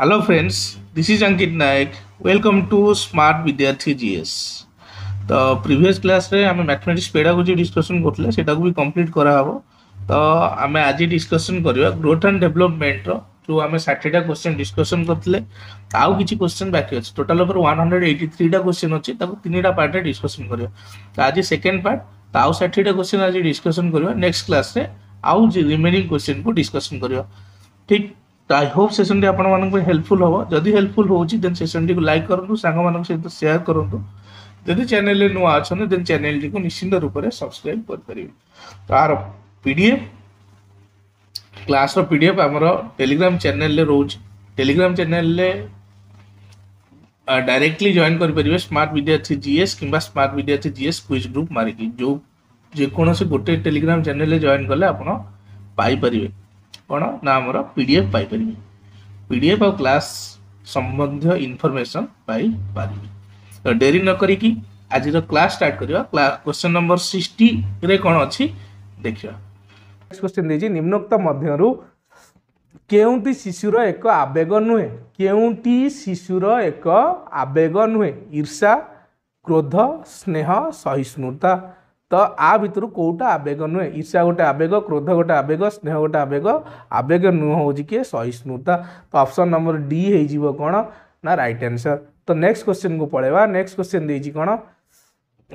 Hello friends, this is Ankit Naik. Welcome to Smart Vidyarthi GS. তো previous ক্লাসে আমি mathematics pedagogy discussion করলে সেটাକୁ ବି complete କରାହେବ ତ ଆମେ ଆଜି ଡିସ୍କସନ୍ କରିବା ଗ୍ରୋଥ୍ ଆଣ୍ଡ ଡେଭଲପମେଣ୍ଟର ଯେଉଁ ଆମେ ଷାଠିଏଟା କୋଶ୍ଚିନ୍ ଡିସ୍କସନ୍ କରିଥିଲେ ଆଉ କିଛି କୋଶ୍ଚିନ୍ ବାକି ଅଛି ଟୋଟାଲ୍ ଉପରେ ୱାନ୍ ହଣ୍ଡ୍ରେଡ଼ ଏଇଟି ଥ୍ରୀଟା କୋଶ୍ଚିନ୍ ଅଛି ତାକୁ ତିନିଟା ପାର୍ଟରେ ଡିସ୍କସନ୍ କରିବା ତ ଆଜି ସେକେଣ୍ଡ ପାର୍ଟ ତ ଆଉ ଷାଠିଏଟା କୋଶ୍ଚିନ୍ ଆଜି ଡିସ୍କସନ୍ କରିବା ନେକ୍ସଟ କ୍ଲାସରେ ଆଉ ରିମେନିଂ କୋଶ୍ଚିନ୍କୁ ଡିସ୍କସନ୍ କରିବା ଠିକ୍ तो आई होप सेसन आप हेल्पफुल हम जदि हेल्पफुल होन टी लाइक करूँ सांग सहित सेयार करूँ जदि चेल नुआ अच्छा देन चेल टी निश्चिंत रूप से सब्सक्राइब करें तो R P D F class P D F आम टेलीग्राम चेल रोज टेलीग्राम चेल डायरेक्टली जॉन करेंगे स्मार्ट विद्यार्थी जीएस कि स्मार्ट विद्यार्थी जीएस क्विज ग्रुप मारिकी जो जेको गोटे टेलीग्राम चेल जॉन कले आपर କ'ଣ ନା ଆମର ପି ଡି ଏଫ୍ ପାଇପାରିବେ ପି ଡି ଏଫ୍ ଆଉ କ୍ଲାସ୍ ସମ୍ବନ୍ଧୀୟ ଇନଫର୍ମେସନ୍ ପାଇପାରିବେ ତ ଡେରି ନ କରିକି ଆଜିର କ୍ଲାସ୍ ଷ୍ଟାର୍ଟ କରିବା କ୍ୱେଶ୍ଚନ୍ ନମ୍ବର ସିକ୍ସଟିରେ କ'ଣ ଅଛି ଦେଖିବା ନେକ୍ସଟ କ୍ୱେଶ୍ଚନ୍ ଦେଇଛି ନିମ୍ନୋକ୍ତ ମଧ୍ୟରୁ କେଉଁଟି ଶିଶୁର ଏକ ଆବେଗ ନୁହେଁ କେଉଁଟି ଶିଶୁର ଏକ ଆବେଗ ନୁହେଁ ଈର୍ଷା କ୍ରୋଧ ସ୍ନେହ ସହିଷ୍ଣୁତା त आ भरु कोटा आवग नुहे ईशा गोटे आवेग क्रोध गोटे आवेग स्नेह गोटे आवेग आवेग नुहो कि सहिष्णुता अप्सन नम्बर ना राइट आंसर तो नेक्स्ट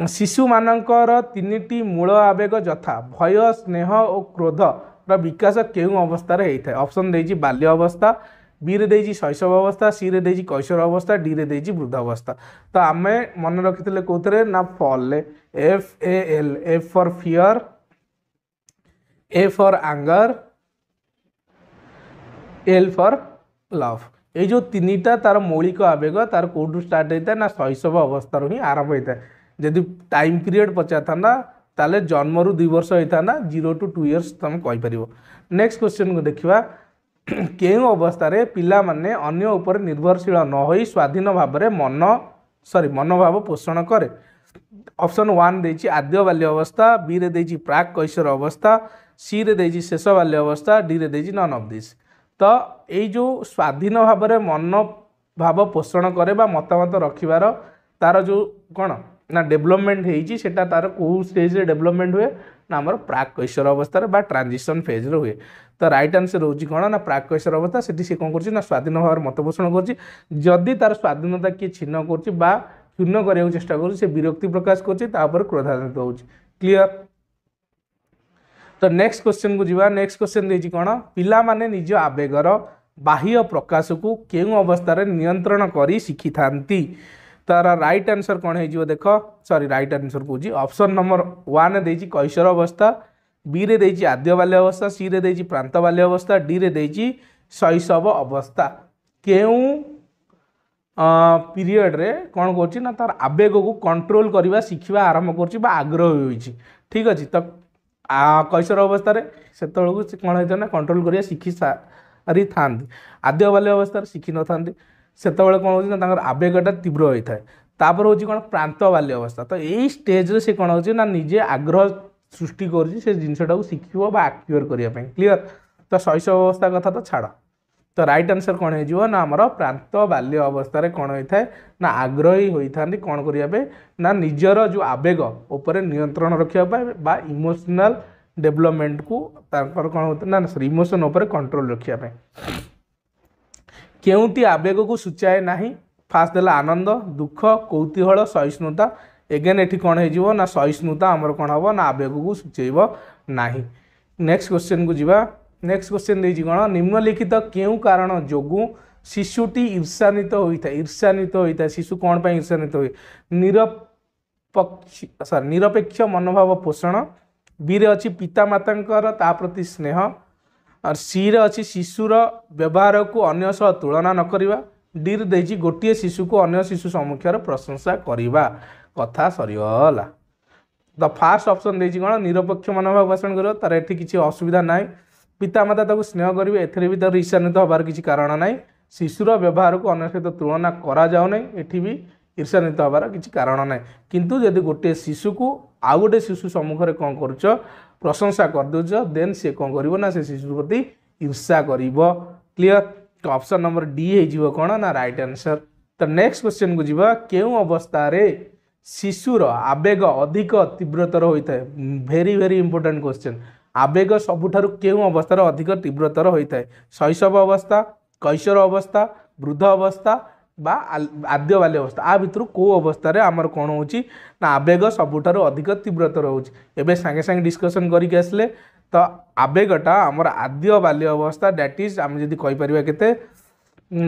शिशु मानंकर तीनटी मूल आवेग जथा भय स्नेह क्रोध र बिकास केही अवस्था अप्सन दिन्छ बाल्य अवस्था বি রে দেইছি শৈশব অবস্থা সি রে দেইছি কৈশোর অবস্থা ডি রে দেইছি বৃদ্ধাবস্থা তো আমি মনে রাখিলে কোথায় না ফলে F A L F for fear A for anger L for love এই যে তিনটা তার মৌলিক আবেগ তার কোটু স্টার্ট হয়ে থাকে না শৈশব অবস্থার হি আরম্ভ হয়ে থাকে যদি টাইম পিরিয়ড পচার থাকে তাহলে জন্মরু দুই বর্ষ হয়ে থাকে জিরো টু টু ইয়র্স তুমি কইপার নেক্সট কোশ্চেন দেখবা କେଉଁ ଅବସ୍ଥାରେ ପିଲାମାନେ ଅନ୍ୟ ଉପରେ ନିର୍ଭରଶୀଳ ନ ହୋଇ ସ୍ୱାଧୀନ ଭାବରେ ମନ ସରି ମନୋଭାବ ପୋଷଣ କରେ ଅପସନ୍ ୱାନ୍ ଦେଇଛି ଆଦ୍ୟ ବାଲ୍ୟ ଅବସ୍ଥା ବିରେ ଦେଇଛି ପ୍ରାକ୍ କୈଶୋର ଅବସ୍ଥା ସିରେ ଦେଇଛି ଶେଷ ବାଲ୍ୟ ଅବସ୍ଥା ଡିରେ ଦେଇଛି ନନ୍ ଅଫ୍ ଦିସ୍ ତ ଏଇ ଯେଉଁ ସ୍ୱାଧୀନ ଭାବରେ ମନୋଭାବ ପୋଷଣ କରେ ବା ମତାମତ ରଖିବାର ତାର ଯେଉଁ କ'ଣ ନା ଡେଭଲପମେଣ୍ଟ ହେଇଛି ସେଟା ତାର କେଉଁ ଷ୍ଟେଜ୍ରେ ଡେଭଲପମେଣ୍ଟ ହୁଏ ନା ଆମର ପ୍ରାକ୍ କୈଶୋର ଅବସ୍ଥାରେ ବା ଟ୍ରାନ୍ଜିସନ୍ ଫେଜ୍ରେ ହୁଏ ତ ରାଇଟ୍ ଆନ୍ସର୍ ହେଉଛି କ'ଣ ନା ପ୍ରାକ୍ କୈଶୋର ଅବସ୍ଥା ସେଠି ସେ କ'ଣ କରୁଛି ନା ସ୍ୱାଧୀନ ଭାବରେ ମତପୋଷଣ କରୁଛି ଯଦି ତାର ସ୍ୱାଧୀନତା କିଏ ଛିନ୍ନ କରୁଛି ବା କ୍ଷୁର୍ଣ୍ଣ କରିବାକୁ ଚେଷ୍ଟା କରୁଛି ସେ ବିରକ୍ତି ପ୍ରକାଶ କରୁଛି ତା ଉପରେ କ୍ରୋଧାନ୍ୱିତ ହେଉଛି କ୍ଲିଅର୍ ତ ନେକ୍ସଟ କ୍ୱେଶ୍ଚିନ୍କୁ ଯିବା ନେକ୍ସଟ କ୍ୱେଶ୍ଚିନ୍ ଦେଇଛି କ'ଣ ପିଲାମାନେ ନିଜ ଆବେଗର ବାହ୍ୟ ପ୍ରକାଶକୁ କେଉଁ ଅବସ୍ଥାରେ ନିୟନ୍ତ୍ରଣ କରି ଶିଖିଥାନ୍ତି तार रईट आनसर कौन हो देख सरी रईट आनसर कौन अप्सन नंबर वाने कैशर अवस्था बी आद्य बाल्य अवस्था सी रे प्रांत बाल्य अवस्था डी शैशव अवस्था के पीरियड रे कौन ना तार आवेग को कंट्रोल करने शिखा आरंभ कर आग्रह हो ठीक अच्छे तो कैशर अवस्था से कौन होता है कंट्रोल करवा शिखि सारी था आद्य बाल्य अवस्था शिखि न था ସେତେବେଳେ କ'ଣ ହେଉଛି ନା ତାଙ୍କର ଆବେଗଟା ତୀବ୍ର ହୋଇଥାଏ ତାପରେ ହେଉଛି କ'ଣ ପ୍ରାନ୍ତ ବାଲ୍ୟ ଅବସ୍ଥା ତ ଏଇ ଷ୍ଟେଜ୍ରେ ସେ କ'ଣ ହେଉଛି ନା ନିଜେ ଆଗ୍ରହ ସୃଷ୍ଟି କରୁଛି ସେ ଜିନିଷଟାକୁ ଶିଖିବ ବା ଆକ୍ୟୁର କରିବା ପାଇଁ କ୍ଲିୟର୍ ତ ଶୈଶବ ଅବସ୍ଥା କଥା ତ ଛାଡ଼ ତ ରାଇଟ୍ ଆନ୍ସର୍ କ'ଣ ହେଇଯିବ ନା ଆମର ପ୍ରାନ୍ତ ବାଲ୍ୟ ଅବସ୍ଥାରେ କ'ଣ ହୋଇଥାଏ ନା ଆଗ୍ରହୀ ହୋଇଥାନ୍ତି କ'ଣ କରିବା ପାଇଁ ନା ନିଜର ଯେଉଁ ଆବେଗ ଉପରେ ନିୟନ୍ତ୍ରଣ ରଖିବା ପାଇଁ ବା ଇମୋସନାଲ୍ ଡେଭଲପମେଣ୍ଟକୁ ତାଙ୍କର କ'ଣ ହେଉଛି ନା ଇମୋସନ୍ ଉପରେ କଣ୍ଟ୍ରୋଲ ରଖିବା ପାଇଁ କେଉଁଟି ଆବେଗକୁ ସୂଚାଏ ନାହିଁ ଫାର୍ଷ୍ଟ ଦେଲା ଆନନ୍ଦ ଦୁଃଖ କୌତୁହଳ ସହିଷ୍ଣୁତା ଏଗେନ୍ ଏଠି କ'ଣ ହେଇଯିବ ନା ସହିଷ୍ଣୁତା ଆମର କ'ଣ ହେବ ନା ଆବେଗକୁ ସୂଚାଇବ ନାହିଁ ନେକ୍ସଟ କ୍ୱେଶ୍ଚିନ୍କୁ ଯିବା ନେକ୍ସଟ କ୍ୱେଶ୍ଚିନ୍ ଦେଇଛି କ'ଣ ନିମ୍ନଲିଖିତ କେଉଁ କାରଣ ଯୋଗୁଁ ଶିଶୁଟି ଈର୍ଷାନ୍ୱିତ ହୋଇଥାଏ ଈର୍ଷାନ୍ୱିତ ହୋଇଥାଏ ଶିଶୁ କ'ଣ ପାଇଁ ଈର୍ଷାନ୍ୱିତ ହୁଏ ନିରପକ୍ଷ ସରି ନିରପେକ୍ଷ ମନୋଭାବ ପୋଷଣ ବିରେ ଅଛି ପିତାମାତାଙ୍କର ତା ପ୍ରତି ସ୍ନେହ ଆର୍ ସିରେ ଅଛି ଶିଶୁର ବ୍ୟବହାରକୁ ଅନ୍ୟ ସହ ତୁଳନା ନ କରିବା ଡିରେ ଦେଇଛି ଗୋଟିଏ ଶିଶୁକୁ ଅନ୍ୟ ଶିଶୁ ସମ୍ମୁଖରେ ପ୍ରଶଂସା କରିବା କଥା ସରିଗଲା ତ ଫାର୍ଷ୍ଟ ଅପସନ୍ ଦେଇଛି କ'ଣ ନିରପେକ୍ଷ ମନୋଭାବ ପୋଷଣ କରିବ ତାର ଏଠି କିଛି ଅସୁବିଧା ନାହିଁ ପିତାମାତା ତାକୁ ସ୍ନେହ କରିବେ ଏଥିରେ ବି ତାର ଈର୍ଷାନ୍ୱିତ ହେବାର କିଛି କାରଣ ନାହିଁ ଶିଶୁର ବ୍ୟବହାରକୁ ଅନ୍ୟ ସହିତ ତୁଳନା କରାଯାଉନାହିଁ ଏଠି ବି ଈର୍ଷାନ୍ୱିତ ହେବାର କିଛି କାରଣ ନାହିଁ କିନ୍ତୁ ଯଦି ଗୋଟିଏ ଶିଶୁକୁ ଆଉ ଗୋଟିଏ ଶିଶୁ ସମ୍ମୁଖରେ କ'ଣ କରୁଛ ପ୍ରଶଂସା କରିଦେଉଛ ଦେନ୍ ସେ କ'ଣ କରିବ ନା ସେ ଶିଶୁ ପ୍ରତି ହିଂସା କରିବ କ୍ଲିଅର୍ ତ ଅପସନ୍ ନମ୍ବର ଡି ହେଇଯିବ କ'ଣ ନା ରାଇଟ୍ ଆନ୍ସର୍ ତ ନେକ୍ସଟ କ୍ୱେଶ୍ଚନ୍କୁ ଯିବା କେଉଁ ଅବସ୍ଥାରେ ଶିଶୁର ଆବେଗ ଅଧିକ ତୀବ୍ରତର ହୋଇଥାଏ ଭେରି ଭେରି ଇମ୍ପୋର୍ଟାଣ୍ଟ କ୍ୱେଶ୍ଚନ୍ ଆବେଗ ସବୁଠାରୁ କେଉଁ ଅବସ୍ଥାରେ ଅଧିକ ତୀବ୍ରତର ହୋଇଥାଏ ଶୈଶବ ଅବସ୍ଥା କୈଶୋର ଅବସ୍ଥା ବୃଦ୍ଧ ଅବସ୍ଥା ବା ଆଦ୍ୟ ବାଲ୍ୟ ଅବସ୍ଥା ଆ ଭିତରୁ କେଉଁ ଅବସ୍ଥାରେ ଆମର କ'ଣ ହେଉଛି ନା ଆବେଗ ସବୁଠାରୁ ଅଧିକ ତୀବ୍ରତର ହେଉଛି ଏବେ ସାଙ୍ଗେ ସାଙ୍ଗେ ଡିସ୍କସନ୍ କରିକି ଆସିଲେ ତ ଆବେଗଟା ଆମର ଆଦ୍ୟ ବାଲ୍ୟ ଅବସ୍ଥା ଡ୍ୟାଟ୍ ଇଜ୍ ଆମେ ଯଦି କହିପାରିବା କେତେ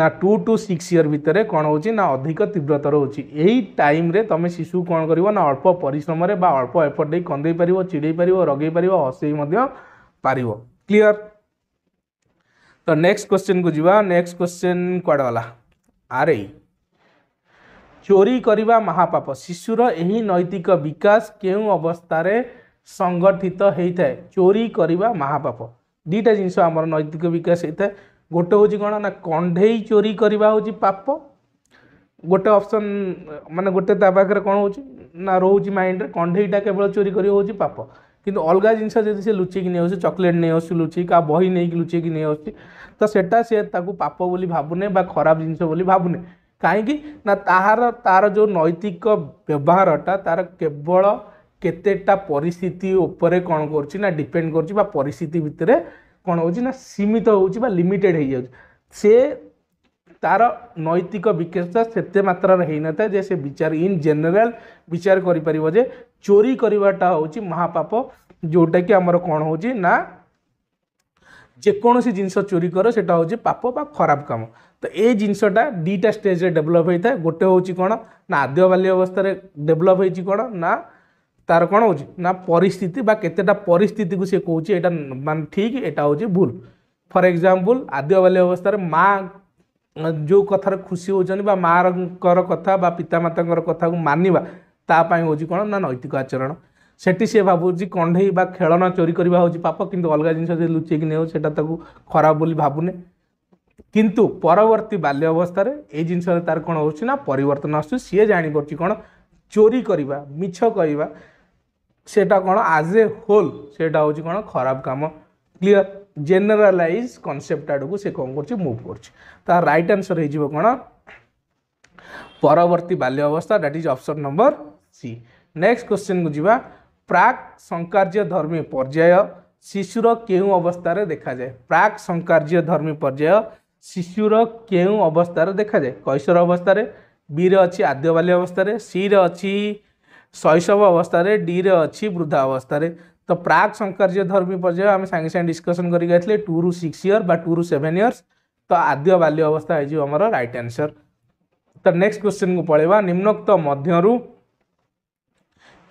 ନା ଟୁ ଟୁ ସିକ୍ସ ଇୟର୍ ଭିତରେ କ'ଣ ହେଉଛି ନା ଅଧିକ ତୀବ୍ରତର ହେଉଛି ଏହି ଟାଇମ୍ରେ ତୁମେ ଶିଶୁ କ'ଣ କରିବ ନା ଅଳ୍ପ ପରିଶ୍ରମରେ ବା ଅଳ୍ପ ଏଫର୍ଟ ଦେଇ କନ୍ଦେଇ ପାରିବ ଚିଡ଼େଇ ପାରିବ ରଗେଇ ପାରିବ ହସେଇ ମଧ୍ୟ ପାରିବ କ୍ଲିଅର୍ ତ ନେକ୍ସଟ କ୍ୱେଶ୍ଚିନ୍କୁ ଯିବା ନେକ୍ସଟ କ୍ୱେଶ୍ଚିନ୍ କୁଆଡ଼େ ଗଲା ଆରେଇ ଚୋରି କରିବା ମହାପାପ ଶିଶୁର ଏହି ନୈତିକ ବିକାଶ କେଉଁ ଅବସ୍ଥାରେ ସଂଗଠିତ ହେଇଥାଏ ଚୋରି କରିବା ମହାପାପ ଦୁଇଟା ଜିନିଷ ଆମର ନୈତିକ ବିକାଶ ହେଇଥାଏ ଗୋଟେ ହେଉଛି କ'ଣ ନା କଣ୍ଢେଇ ଚୋରି କରିବା ହେଉଛି ପାପ ଗୋଟେ ଅପସନ୍ ମାନେ ଗୋଟେ ତା ପାଖରେ କ'ଣ ହେଉଛି ନା ରହୁଛି ମାଇଣ୍ଡରେ କଣ୍ଢେଇଟା କେବଳ ଚୋରି କରିବା ହେଉଛି ପାପ କିନ୍ତୁ ଅଲଗା ଜିନିଷ ଯଦି ସେ ଲୁଚେଇକି ନେଇ ଆସୁଛି ଚକୋଲେଟ୍ ନେଇ ଆସୁଛି ଲୁଚେଇକି ଆଉ ବହି ନେଇକି ଲୁଚେଇକି ନେଇ ଆସୁଛି तो से सी पाप बोली भावुने वा खराब जिनस भावुने कहीं तार तार जो नैतिक व्यवहार टा तार केवल केतटा परिस्थिति उपरे कौन करा डिपेड कर परिस्थिति भितर कौन हो सीमित हो लिमिटेड हो तार नैतिक विकसता से मात्रा हो न था जे विचार इन जनरल विचार करोरी करवाटा हो महापाप जोटा कि आमर कौन हो যেকোনসি জিনিস চোরি কর সেটা হচ্ছে পাপ বা খারাপ কাম তো এই জিনিসটা দুইটা স্টেজে ডেভেলপ হয়ে থাকে গোটে হচ্ছে কোণ না আদ্য বাল্য অবস্থায় ডেভেলপ হয়েছি কোণ না তার কোণ হচ্ছে না পরিস্থিতি বা কেতেটা পরিস্থিতিকে সে কোচি এটা মানে ঠিক এটা হচ্ছে ভুল ফর এক্সাম্পল আদ্য বাল্য অবস্থায় মা ଯେଉଁ କଥାରେ ଖୁସି ହେଉଛନ୍ତି ବା ମାଆଙ୍କର কথা বা ପିତାମାତାଙ୍କର କଥାକୁ ମାନିବା ତା ପାଇଁ হচ্ছে কোণ না নৈতিক আচরণ সেটি সে ভাবুছি কণ্ঢেই বা খেলনা চোরি করা হচ্ছে পাপ কিন্তু অলগা জিনিস যদি লুচেইকি নেও সেটা তাকে খারাপ বলে ভাবুনে কিন্তু পরবর্তী বাল্য অবস্থায় এই জিনিসের তার কোণ হচ্ছে না পরিবর্তন আসছে সি জাঁপারছি কোণ চোরি করা মিছ করা সেটা কোণ আজ এ হোল সেটা হচ্ছে কোণ খারাপ কাম ক্লিয়ার জেনেলাইজ কনসেপ্ট আড়ু সে কম করছে মুভ করছে তার রাইট আনসর হয়ে যাব কোণ পরবর্তী বাল্য অবস্থা that is option number C next question যা ପ୍ରାକ୍ ସଂକାର୍ଯ୍ୟ ଧର୍ମୀ ପର୍ଯ୍ୟାୟ ଶିଶୁର କେଉଁ ଅବସ୍ଥାରେ ଦେଖାଯାଏ ପ୍ରାକ୍ ସଂକାର୍ଯ୍ୟ ଧର୍ମୀ ପର୍ଯ୍ୟାୟ ଶିଶୁର କେଉଁ ଅବସ୍ଥାରେ ଦେଖାଯାଏ କୈଶୋର ଅବସ୍ଥାରେ ବିରେ ଅଛି ଆଦ୍ୟବାଲ୍ୟ ଅବସ୍ଥାରେ ସିରେ ଅଛି ଶୈଶବ ଅବସ୍ଥାରେ ଡିରେ ଅଛି ବୃଦ୍ଧା ଅବସ୍ଥାରେ ତ ପ୍ରାକ୍ ସଂକାର୍ଯ୍ୟ ଧର୍ମୀ ପର୍ଯ୍ୟାୟ ଆମେ ସାଙ୍ଗେ ସାଙ୍ଗେ ଡିସ୍କସନ୍ କରିକି ଆସିଲେ ଟୁ ରୁ ସିକ୍ସ ଇୟର୍ ବା ଟୁ ରୁ ସେଭେନ୍ ଇୟର୍ସ ତ ଆଦ୍ୟ ବାଲ୍ୟ ଅବସ୍ଥା ହେଇଯିବ ଆମର ରାଇଟ୍ ଆନ୍ସର୍ ତ ନେକ୍ସଟ କ୍ୱେଶ୍ଚିନ୍କୁ ପଳେଇବା ନିମ୍ନୋକ୍ତ ମଧ୍ୟରୁ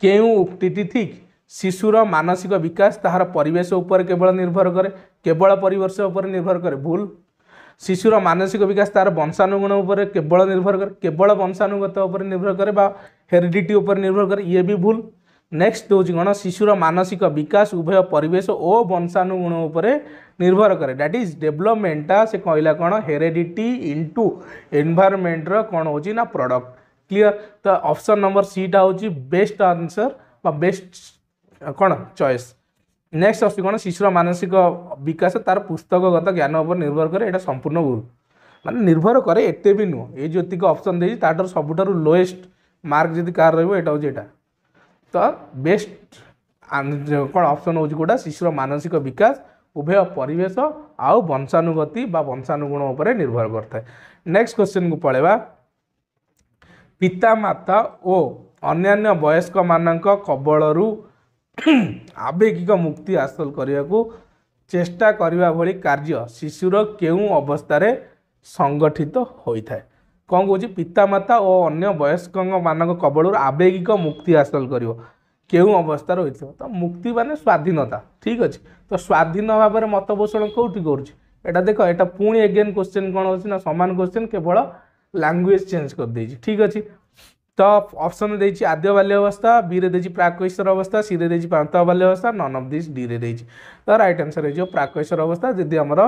କେଉଁ ଉକ୍ତିଟି ଠିକ୍ ଶିଶୁର ମାନସିକ ବିକାଶ ତାହାର ପରିବେଶ ଉପରେ କେବଳ ନିର୍ଭର କରେ କେବଳ ପରିବେଶ ଉପରେ ନିର୍ଭର କରେ ଭୁଲ ଶିଶୁର ମାନସିକ ବିକାଶ ତାହାର ବଂଶାନୁଗୁଣ ଉପରେ କେବଳ ନିର୍ଭର କରେ କେବଳ ବଂଶାନୁଗତ ଉପରେ ନିର୍ଭର କରେ ବା ହେରିଡିଟି ଉପରେ ନିର୍ଭର କରେ ଇଏ ବି ଭୁଲ ନେକ୍ସଟ ହେଉଛି କ'ଣ ଶିଶୁର ମାନସିକ ବିକାଶ ଉଭୟ ପରିବେଶ ଓ ବଂଶାନୁଗୁଣ ଉପରେ ନିର୍ଭର କରେ ଦ୍ୟାଟ୍ ଇଜ୍ ଡେଭଲପମେଣ୍ଟଟା ସେ କହିଲା କ'ଣ ହେରେଡିଟି ଇଣ୍ଟୁ ଏନ୍ଭାରମେଣ୍ଟର କ'ଣ ହେଉଛି ନା ପ୍ରଡ଼କ୍ଟ କ୍ଲିଅର ତ ଅପସନ୍ ନମ୍ବର ସିଟା ହେଉଛି ବେଷ୍ଟ ଆନ୍ସର ବା ବେଷ୍ଟ କ'ଣ ଚଏସ୍ ନେକ୍ସଟ ଆସୁଛି କ'ଣ ଶିଶୁର ମାନସିକ ବିକାଶ ତାର ପୁସ୍ତକଗତ ଜ୍ଞାନ ଉପରେ ନିର୍ଭର କରେ ଏଇଟା ସମ୍ପୂର୍ଣ୍ଣ ଭୁଲ ମାନେ ନିର୍ଭର କରେ ଏତେ ବି ନୁହଁ ଏଇ ଯେତିକି ଅପସନ୍ ଦେଇଛି ତାଠାରୁ ସବୁଠାରୁ ଲୋଏଷ୍ଟ ମାର୍କ ଯଦି କାହାର ରହିବ ଏଇଟା ହେଉଛି ଏଇଟା ତ ବେଷ୍ଟ କ'ଣ ଅପସନ୍ ହେଉଛି କେଉଁଟା ଶିଶୁର ମାନସିକ ବିକାଶ ଉଭୟ ପରିବେଶ ଆଉ ବଂଶାନୁଗତି ବା ବଂଶାନୁଗୁଣ ଉପରେ ନିର୍ଭର କରିଥାଏ ନେକ୍ସଟ କ୍ୱେଶ୍ଚିନ୍କୁ ପଳେଇବା ପିତାମାତା ଓ ଅନ୍ୟାନ୍ୟ ବୟସ୍କମାନଙ୍କ କବଳରୁ ଆବେଗିକ ମୁକ୍ତି ହାସଲ କରିବାକୁ ଚେଷ୍ଟା କରିବା ଭଳି କାର୍ଯ୍ୟ ଶିଶୁର କେଉଁ ଅବସ୍ଥାରେ ସଂଗଠିତ ହୋଇଥାଏ କ'ଣ କହୁଛି ପିତାମାତା ଓ ଅନ୍ୟ ବୟସ୍କମାନଙ୍କ କବଳରୁ ଆବେଗିକ ମୁକ୍ତି ହାସଲ କରିବ କେଉଁ ଅବସ୍ଥାରେ ହୋଇଥିବ ତ ମୁକ୍ତି ମାନେ ସ୍ୱାଧୀନତା ଠିକ୍ ଅଛି ତ ସ୍ୱାଧୀନ ଭାବରେ ମତପୋଷଣ କେଉଁଠି କରୁଛି ଏଇଟା ଦେଖ ଏଇଟା ପୁଣି ଏଗେନ୍ କୋଶ୍ଚିନ୍ କ'ଣ ହେଉଛି ନା ସମାନ କୋଶ୍ଚିନ୍ କେବଳ ଲାଙ୍ଗୁଏଜ୍ ଚେଞ୍ଜ କରିଦେଇଛି ଠିକ୍ ଅଛି ତ ଅପସନ୍ ଦେଇଛି ଆଦ୍ୟ ବାଲ୍ୟାବସ୍ଥା ବିରେ ଦେଇଛି ପ୍ରାକୈଶର ଅବସ୍ଥା ସିରେ ଦେଇଛି ପ୍ରାନ୍ତ ବାଲ୍ୟାବସ୍ଥା ନନ୍ ଅଫ୍ ଦିସ୍ ଡିରେ ଦେଇଛି ତ ରାଇଟ୍ ଆନ୍ସର୍ ହେଇଯିବ ପ୍ରାକୈଶର ଅବସ୍ଥା ଯଦି ଆମର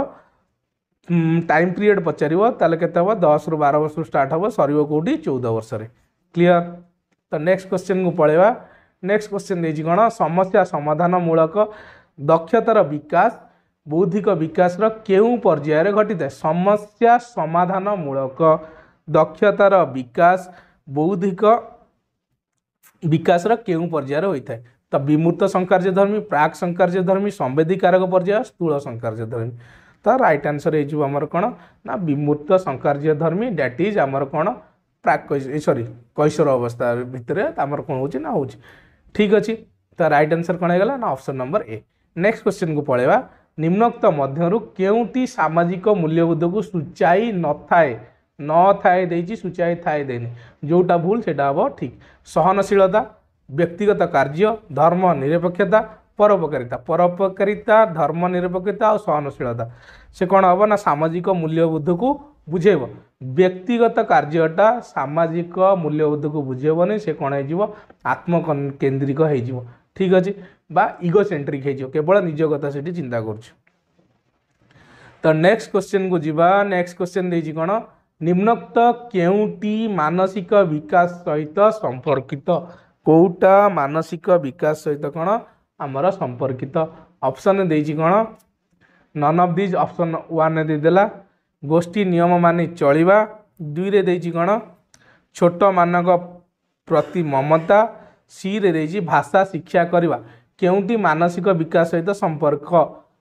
ଟାଇମ୍ ପିରିୟଡ଼ ପଚାରିବ ତାହେଲେ କେତେ ହେବ ଦଶରୁ ବାର ବର୍ଷରୁ ଷ୍ଟାର୍ଟ ହେବ ସରିବ କେଉଁଠି ଚଉଦ ବର୍ଷରେ କ୍ଲିଅର ତ ନେକ୍ସଟ କ୍ୱେଶ୍ଚିନ୍କୁ ପଳେଇବା ନେକ୍ସଟ କ୍ୱେଶ୍ଚିନ୍ ଦେଇଛି କ'ଣ ସମସ୍ୟା ସମାଧାନମୂଳକ ଦକ୍ଷତାର ବିକାଶ ବୌଦ୍ଧିକ ବିକାଶର କେଉଁ ପର୍ଯ୍ୟାୟରେ ଘଟିଥାଏ ସମସ୍ୟା ସମାଧାନମୂଳକ दक्षतार विकास बौद्धिक विकास क्यों पर्यायर होता है तो विमूर्त शंकर्यधर्मी प्राक शंकर्यधर्मी कारक पर्याय स्थूल शंकर्यधर्मी तो रईट आंसर होमर कौन ना विमूर्त शंकर्यधर्मी डैट इज आमर कौन प्राक सरी कैशोर अवस्था भितर आम कौन हो ना हो ठीक अच्छे तो रईट आंसर कौन होगा ना option number A next question को पलवा निम्नोक्त मध्य के सामाजिक मूल्यबोध को सूचाई न थाए ন ଥାଏ ଦେଇଛି ସୂଚାଇ ଥାଏ ଦେଇନି ଯେଉଁଟା ଭୁଲ ସେଇଟା ହେବ ଠିକ୍ ସହନଶୀଳତା ବ୍ୟକ୍ତିଗତ କାର୍ଯ୍ୟ ଧର୍ମ ନିରପେକ୍ଷତା ପରୋପକାରିତା ପରୋପକାରିତା ଧର୍ମ ନିରପେକ୍ଷତା ଆଉ ସହନଶୀଳତା ସେ କ'ଣ ହେବ ନା ସାମାଜିକ ମୂଲ୍ୟବୋଧକୁ ବୁଝେଇବ ବ୍ୟକ୍ତିଗତ କାର୍ଯ୍ୟଟା ସାମାଜିକ ମୂଲ୍ୟବୋଧକୁ ବୁଝେଇବନି ସେ କ'ଣ ହେଇଯିବ ଆତ୍ମକେନ୍ଦ୍ରିକ ହେଇଯିବ ଠିକ୍ ଅଛି বা ଇଗୋସେଣ୍ଟ୍ରିକ୍ ହେଇଯିବ କେବଳ ନିଜ କଥା ସେଠି ଚିନ୍ତା କରୁଛୁ ତ ନେକ୍ସଟ କୋଶ୍ଚିନ୍କୁ ଯିବା ନେକ୍ସଟ କୋଶ୍ଚିନ୍ ଦେଇଛି କ'ଣ ନିମ୍ନୋକ୍ତ କେଉଁଟି ମାନସିକ ବିକାଶ ସହିତ ସମ୍ପର୍କିତ କେଉଁଟା ମାନସିକ ବିକାଶ ସହିତ କ'ଣ ଆମର ସମ୍ପର୍କିତ ଅପସନ୍ ଦେଇଛି କ'ଣ ନନ୍ ଅଫ୍ ଦିଜ୍ ଅପସନ୍ ୱାନ୍ରେ ଦେଇଦେଲା ଗୋଷ୍ଠୀ ନିୟମ ମାନି ଚଳିବା ଦୁଇରେ ଦେଇଛି କ'ଣ ଛୋଟମାନଙ୍କ ପ୍ରତି ମମତା ସିରେ ଦେଇଛି ଭାଷା ଶିକ୍ଷା କରିବା କେଉଁଟି ମାନସିକ ବିକାଶ ସହିତ ସମ୍ପର୍କ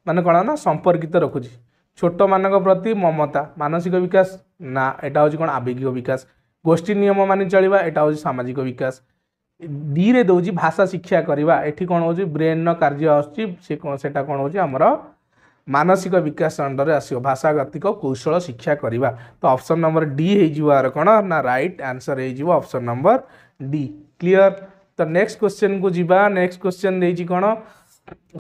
ମାନେ କ'ଣ ନା ସମ୍ପର୍କିତ ରଖୁଛି ଛୋଟମାନଙ୍କ ପ୍ରତି ମମତା ମାନସିକ ବିକାଶ ନା ଏଇଟା ହେଉଛି କ'ଣ ଆବେଗିକ ବିକାଶ ଗୋଷ୍ଠୀ ନିୟମ ମାନି ଚଳିବା ଏଇଟା ହେଉଛି ସାମାଜିକ ବିକାଶ ଡିରେ ଦେଉଛି ଭାଷା ଶିକ୍ଷା କରିବା ଏଠି କ'ଣ ହେଉଛି ବ୍ରେନ୍ର କାର୍ଯ୍ୟ ଆସୁଛି ସେ ସେଟା କ'ଣ ହେଉଛି ଆମର ମାନସିକ ବିକାଶ ଅଣ୍ଡରରେ ଆସିବ ଭାଷାଗତିକ କୌଶଳ ଶିକ୍ଷା କରିବା ତ ଅପସନ୍ ନମ୍ବର ଡି ହେଇଯିବ ଆର କ'ଣ ନା ରାଇଟ୍ ଆନ୍ସର୍ ହେଇଯିବ ଅପସନ୍ ନମ୍ବର ଡି କ୍ଲିଅର ତ ନେକ୍ସଟ କ୍ୱେଶ୍ଚନକୁ ଯିବା ନେକ୍ସଟ କ୍ୱେଶ୍ଚନ ଦେଇଛି କ'ଣ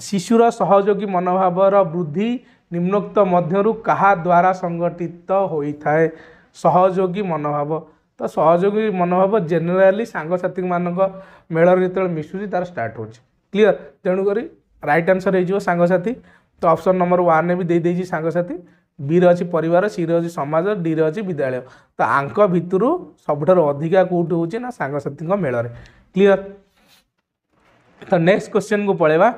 ଶିଶୁର ସହଯୋଗୀ ମନୋଭାବର ବୃଦ୍ଧି निम्नोक्त मध्यद्वारा सङ्गठित हुँदै सहयोगी मनोभाव त सहयोगी मनोभाव मनोभा जेनराली साङसाथी मना मेसु तार स्टाट हुन्छ कियर तेणुकरी रट आन्सर है साङसाथी त अप्सन बी वान दिइसक सी वि समाज डी समर विद्यालय त आँख भित्रु सबुठु अधिक के साङसाथीको मेयर त नेक्स्ट क्वेश्चन को पढा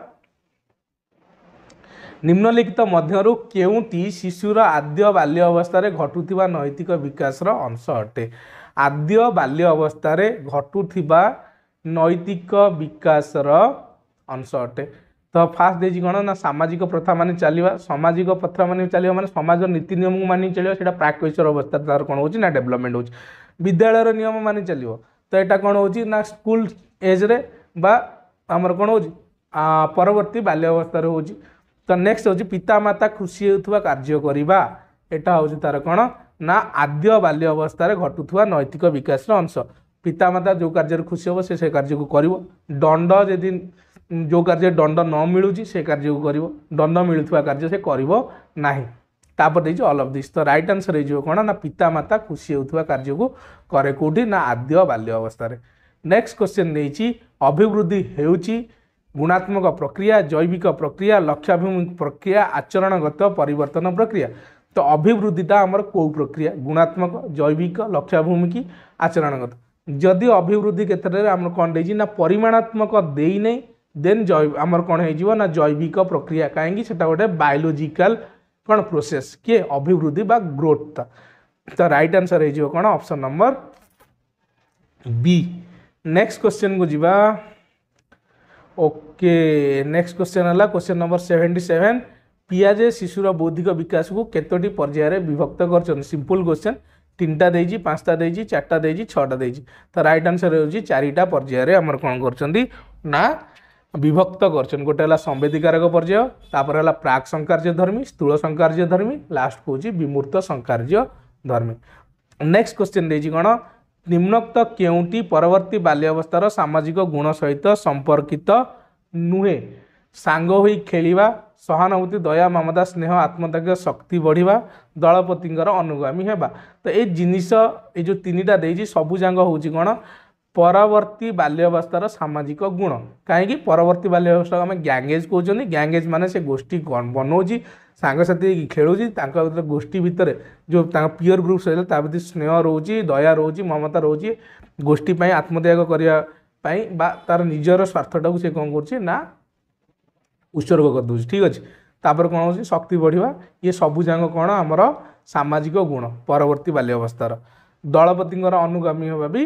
ନିମ୍ନଲିଖିତ ମଧ୍ୟରୁ କେଉଁଟି ଶିଶୁର ଆଦ୍ୟ ବାଲ୍ୟ ଅବସ୍ଥାରେ ଘଟୁଥିବା ନୈତିକ ବିକାଶର ଅଂଶ ଅଟେ ଆଦ୍ୟ ବାଲ୍ୟ ଅବସ୍ଥାରେ ଘଟୁଥିବା ନୈତିକ ବିକାଶର ଅଂଶ ଅଟେ ତ ଫାର୍ଷ୍ଟ ଦେଇଛି କ'ଣ ନା ସାମାଜିକ ପ୍ରଥା ମାନି ଚାଲିବା ସାମାଜିକ ପ୍ରଥା ମାନି ଚାଲିବା ମାନେ ସମାଜର ନୀତି ନିୟମକୁ ମାନି ଚାଲିବା ସେଇଟା ପ୍ରାକୈଶ୍ୱର ଅବସ୍ଥା ତା'ର କ'ଣ ହେଉଛି ନା ଡେଭଲପମେଣ୍ଟ ହେଉଛି ବିଦ୍ୟାଳୟର ନିୟମ ମାନି ଚାଲିବ ତ ଏଇଟା କ'ଣ ହେଉଛି ନା ସ୍କୁଲ ଏଜ୍ରେ ବା ଆମର କ'ଣ ହେଉଛି ପରବର୍ତ୍ତୀ ବାଲ୍ୟ ଅବସ୍ଥାରେ ହେଉଛି ତ ନେକ୍ସଟ ହେଉଛି ପିତାମାତା ଖୁସି ହେଉଥିବା କାର୍ଯ୍ୟ କରିବା ଏଇଟା ହେଉଛି ତା'ର କ'ଣ ନା ଆଦ୍ୟ ବାଲ୍ୟ ଅବସ୍ଥାରେ ଘଟୁଥିବା ନୈତିକ ବିକାଶର ଅଂଶ ପିତାମାତା ଯେଉଁ କାର୍ଯ୍ୟରେ ଖୁସି ହେବ ସେ ସେ କାର୍ଯ୍ୟକୁ କରିବ ଦଣ୍ଡ ଯଦି ଯେଉଁ କାର୍ଯ୍ୟରେ ଦଣ୍ଡ ନ ମିଳୁଛି ସେ କାର୍ଯ୍ୟକୁ କରିବ ଦଣ୍ଡ ମିଳୁଥିବା କାର୍ଯ୍ୟ ସେ କରିବ ନାହିଁ ତାପରେ ଦେଇଛି ଅଲ୍ ଅଫ୍ ଦିସ୍ ତ ରାଇଟ୍ ଆନ୍ସର୍ ହେଇଯିବ କ'ଣ ନା ପିତାମାତା ଖୁସି ହେଉଥିବା କାର୍ଯ୍ୟକୁ କରେ କେଉଁଠି ନା ଆଦ୍ୟ ବାଲ୍ୟ ଅବସ୍ଥାରେ ନେକ୍ସଟ କ୍ୱେଶ୍ଚନ୍ ନେଇଛି ଅଭିବୃଦ୍ଧି ହେଉଛି गुणात्मक प्रक्रिया जैविक प्रक्रिया लक्ष्याभिमुख प्रक्रिया आचरणगत पर प्रक्रिया तो अभिवृद्धिटा आमर कौ प्रक्रिया गुणात्मक जैविक लक्ष्याभिमुखी आचरणगत जदि अभिवृद्धि क्षेत्र में कौन दे परिमाणात्मक देने देन जैव आम कौन हो जैविक प्रक्रिया कहीं गोटे बायोलोजिकाल कौन प्रोसेस किए अभिवृद्धि बा ग्रोथ तो रईट आंसर हो कौन option number B next question को जी କି ନେକ୍ସଟ କ୍ୱେଶ୍ଚନ୍ ହେଲା କ୍ୱେଶ୍ଚନ୍ ନମ୍ବର ସେଭେଣ୍ଟି ସେଭେନ୍ ପିଆଜେ ଶିଶୁର ବୌଦ୍ଧିକ ବିକାଶକୁ କେତୋଟି ପର୍ଯ୍ୟାୟରେ ବିଭକ୍ତ କରିଛନ୍ତି ସିମ୍ପଲ୍ କ୍ୱେଶ୍ଚନ୍ ତିନିଟା ଦେଇଛି ପାଞ୍ଚଟା ଦେଇଛି ଚାରିଟା ଦେଇଛି ଛଅଟା ଦେଇଛି ତ ରାଇଟ୍ ଆନ୍ସର୍ ହେଉଛି ଚାରିଟା ପର୍ଯ୍ୟାୟରେ ଆମର କ'ଣ କରୁଛନ୍ତି ନା ବିଭକ୍ତ କରୁଛନ୍ତି ଗୋଟେ ହେଲା ସମ୍ବେଦୀକାରକ ପର୍ଯ୍ୟାୟ ତାପରେ ହେଲା ପ୍ରାକ୍ ସଂକାର୍ଯ୍ୟ ଧର୍ମୀ ସ୍ଥୂଳ ସଂକାର୍ଯ୍ୟ ଧର୍ମୀ ଲାଷ୍ଟକୁ ହେଉଛି ବିମୂର୍ତ୍ତ ସଂକାର୍ଯ୍ୟ ଧର୍ମୀ ନେକ୍ସଟ କ୍ୱେଶ୍ଚିନ୍ ଦେଇଛି କ'ଣ ନିମ୍ନୋକ୍ତ କେଉଁଟି ପରବର୍ତ୍ତୀ ବାଲ୍ୟାବସ୍ଥାର ସାମାଜିକ ଗୁଣ ସହିତ ସମ୍ପର୍କିତ नुहे सांग खेल सहानुभूति दया ममता स्नेह आत्मत्याग शक्ति बढ़िया दलपति अनुगामी होगा तो ये जिनस ये तीन तीनटा दे सबूजांग हूँ कौन परवर्त बाल्यवस्थार सामाजिक गुण कहीं परवर्त बाल्यवस्था आम ग्यांगेज कौन ग्यांगेज मैंने से गोष्ठी बनाऊँच सांगसाथी खेलू गोष्ठी भितर जो पियर ग्रुप सहित स्नेह रोज दया रोज ममता रोज गोष्ठीपी आत्मत्याग करवा तर निजर स्वार्थटा सँगै ठीक अछि तापर कोन त शक्ति बढ्दा जांग कोन हमर सामाजिक गुण अवस्थार बाल्यावस्थ कर अनुगामी भी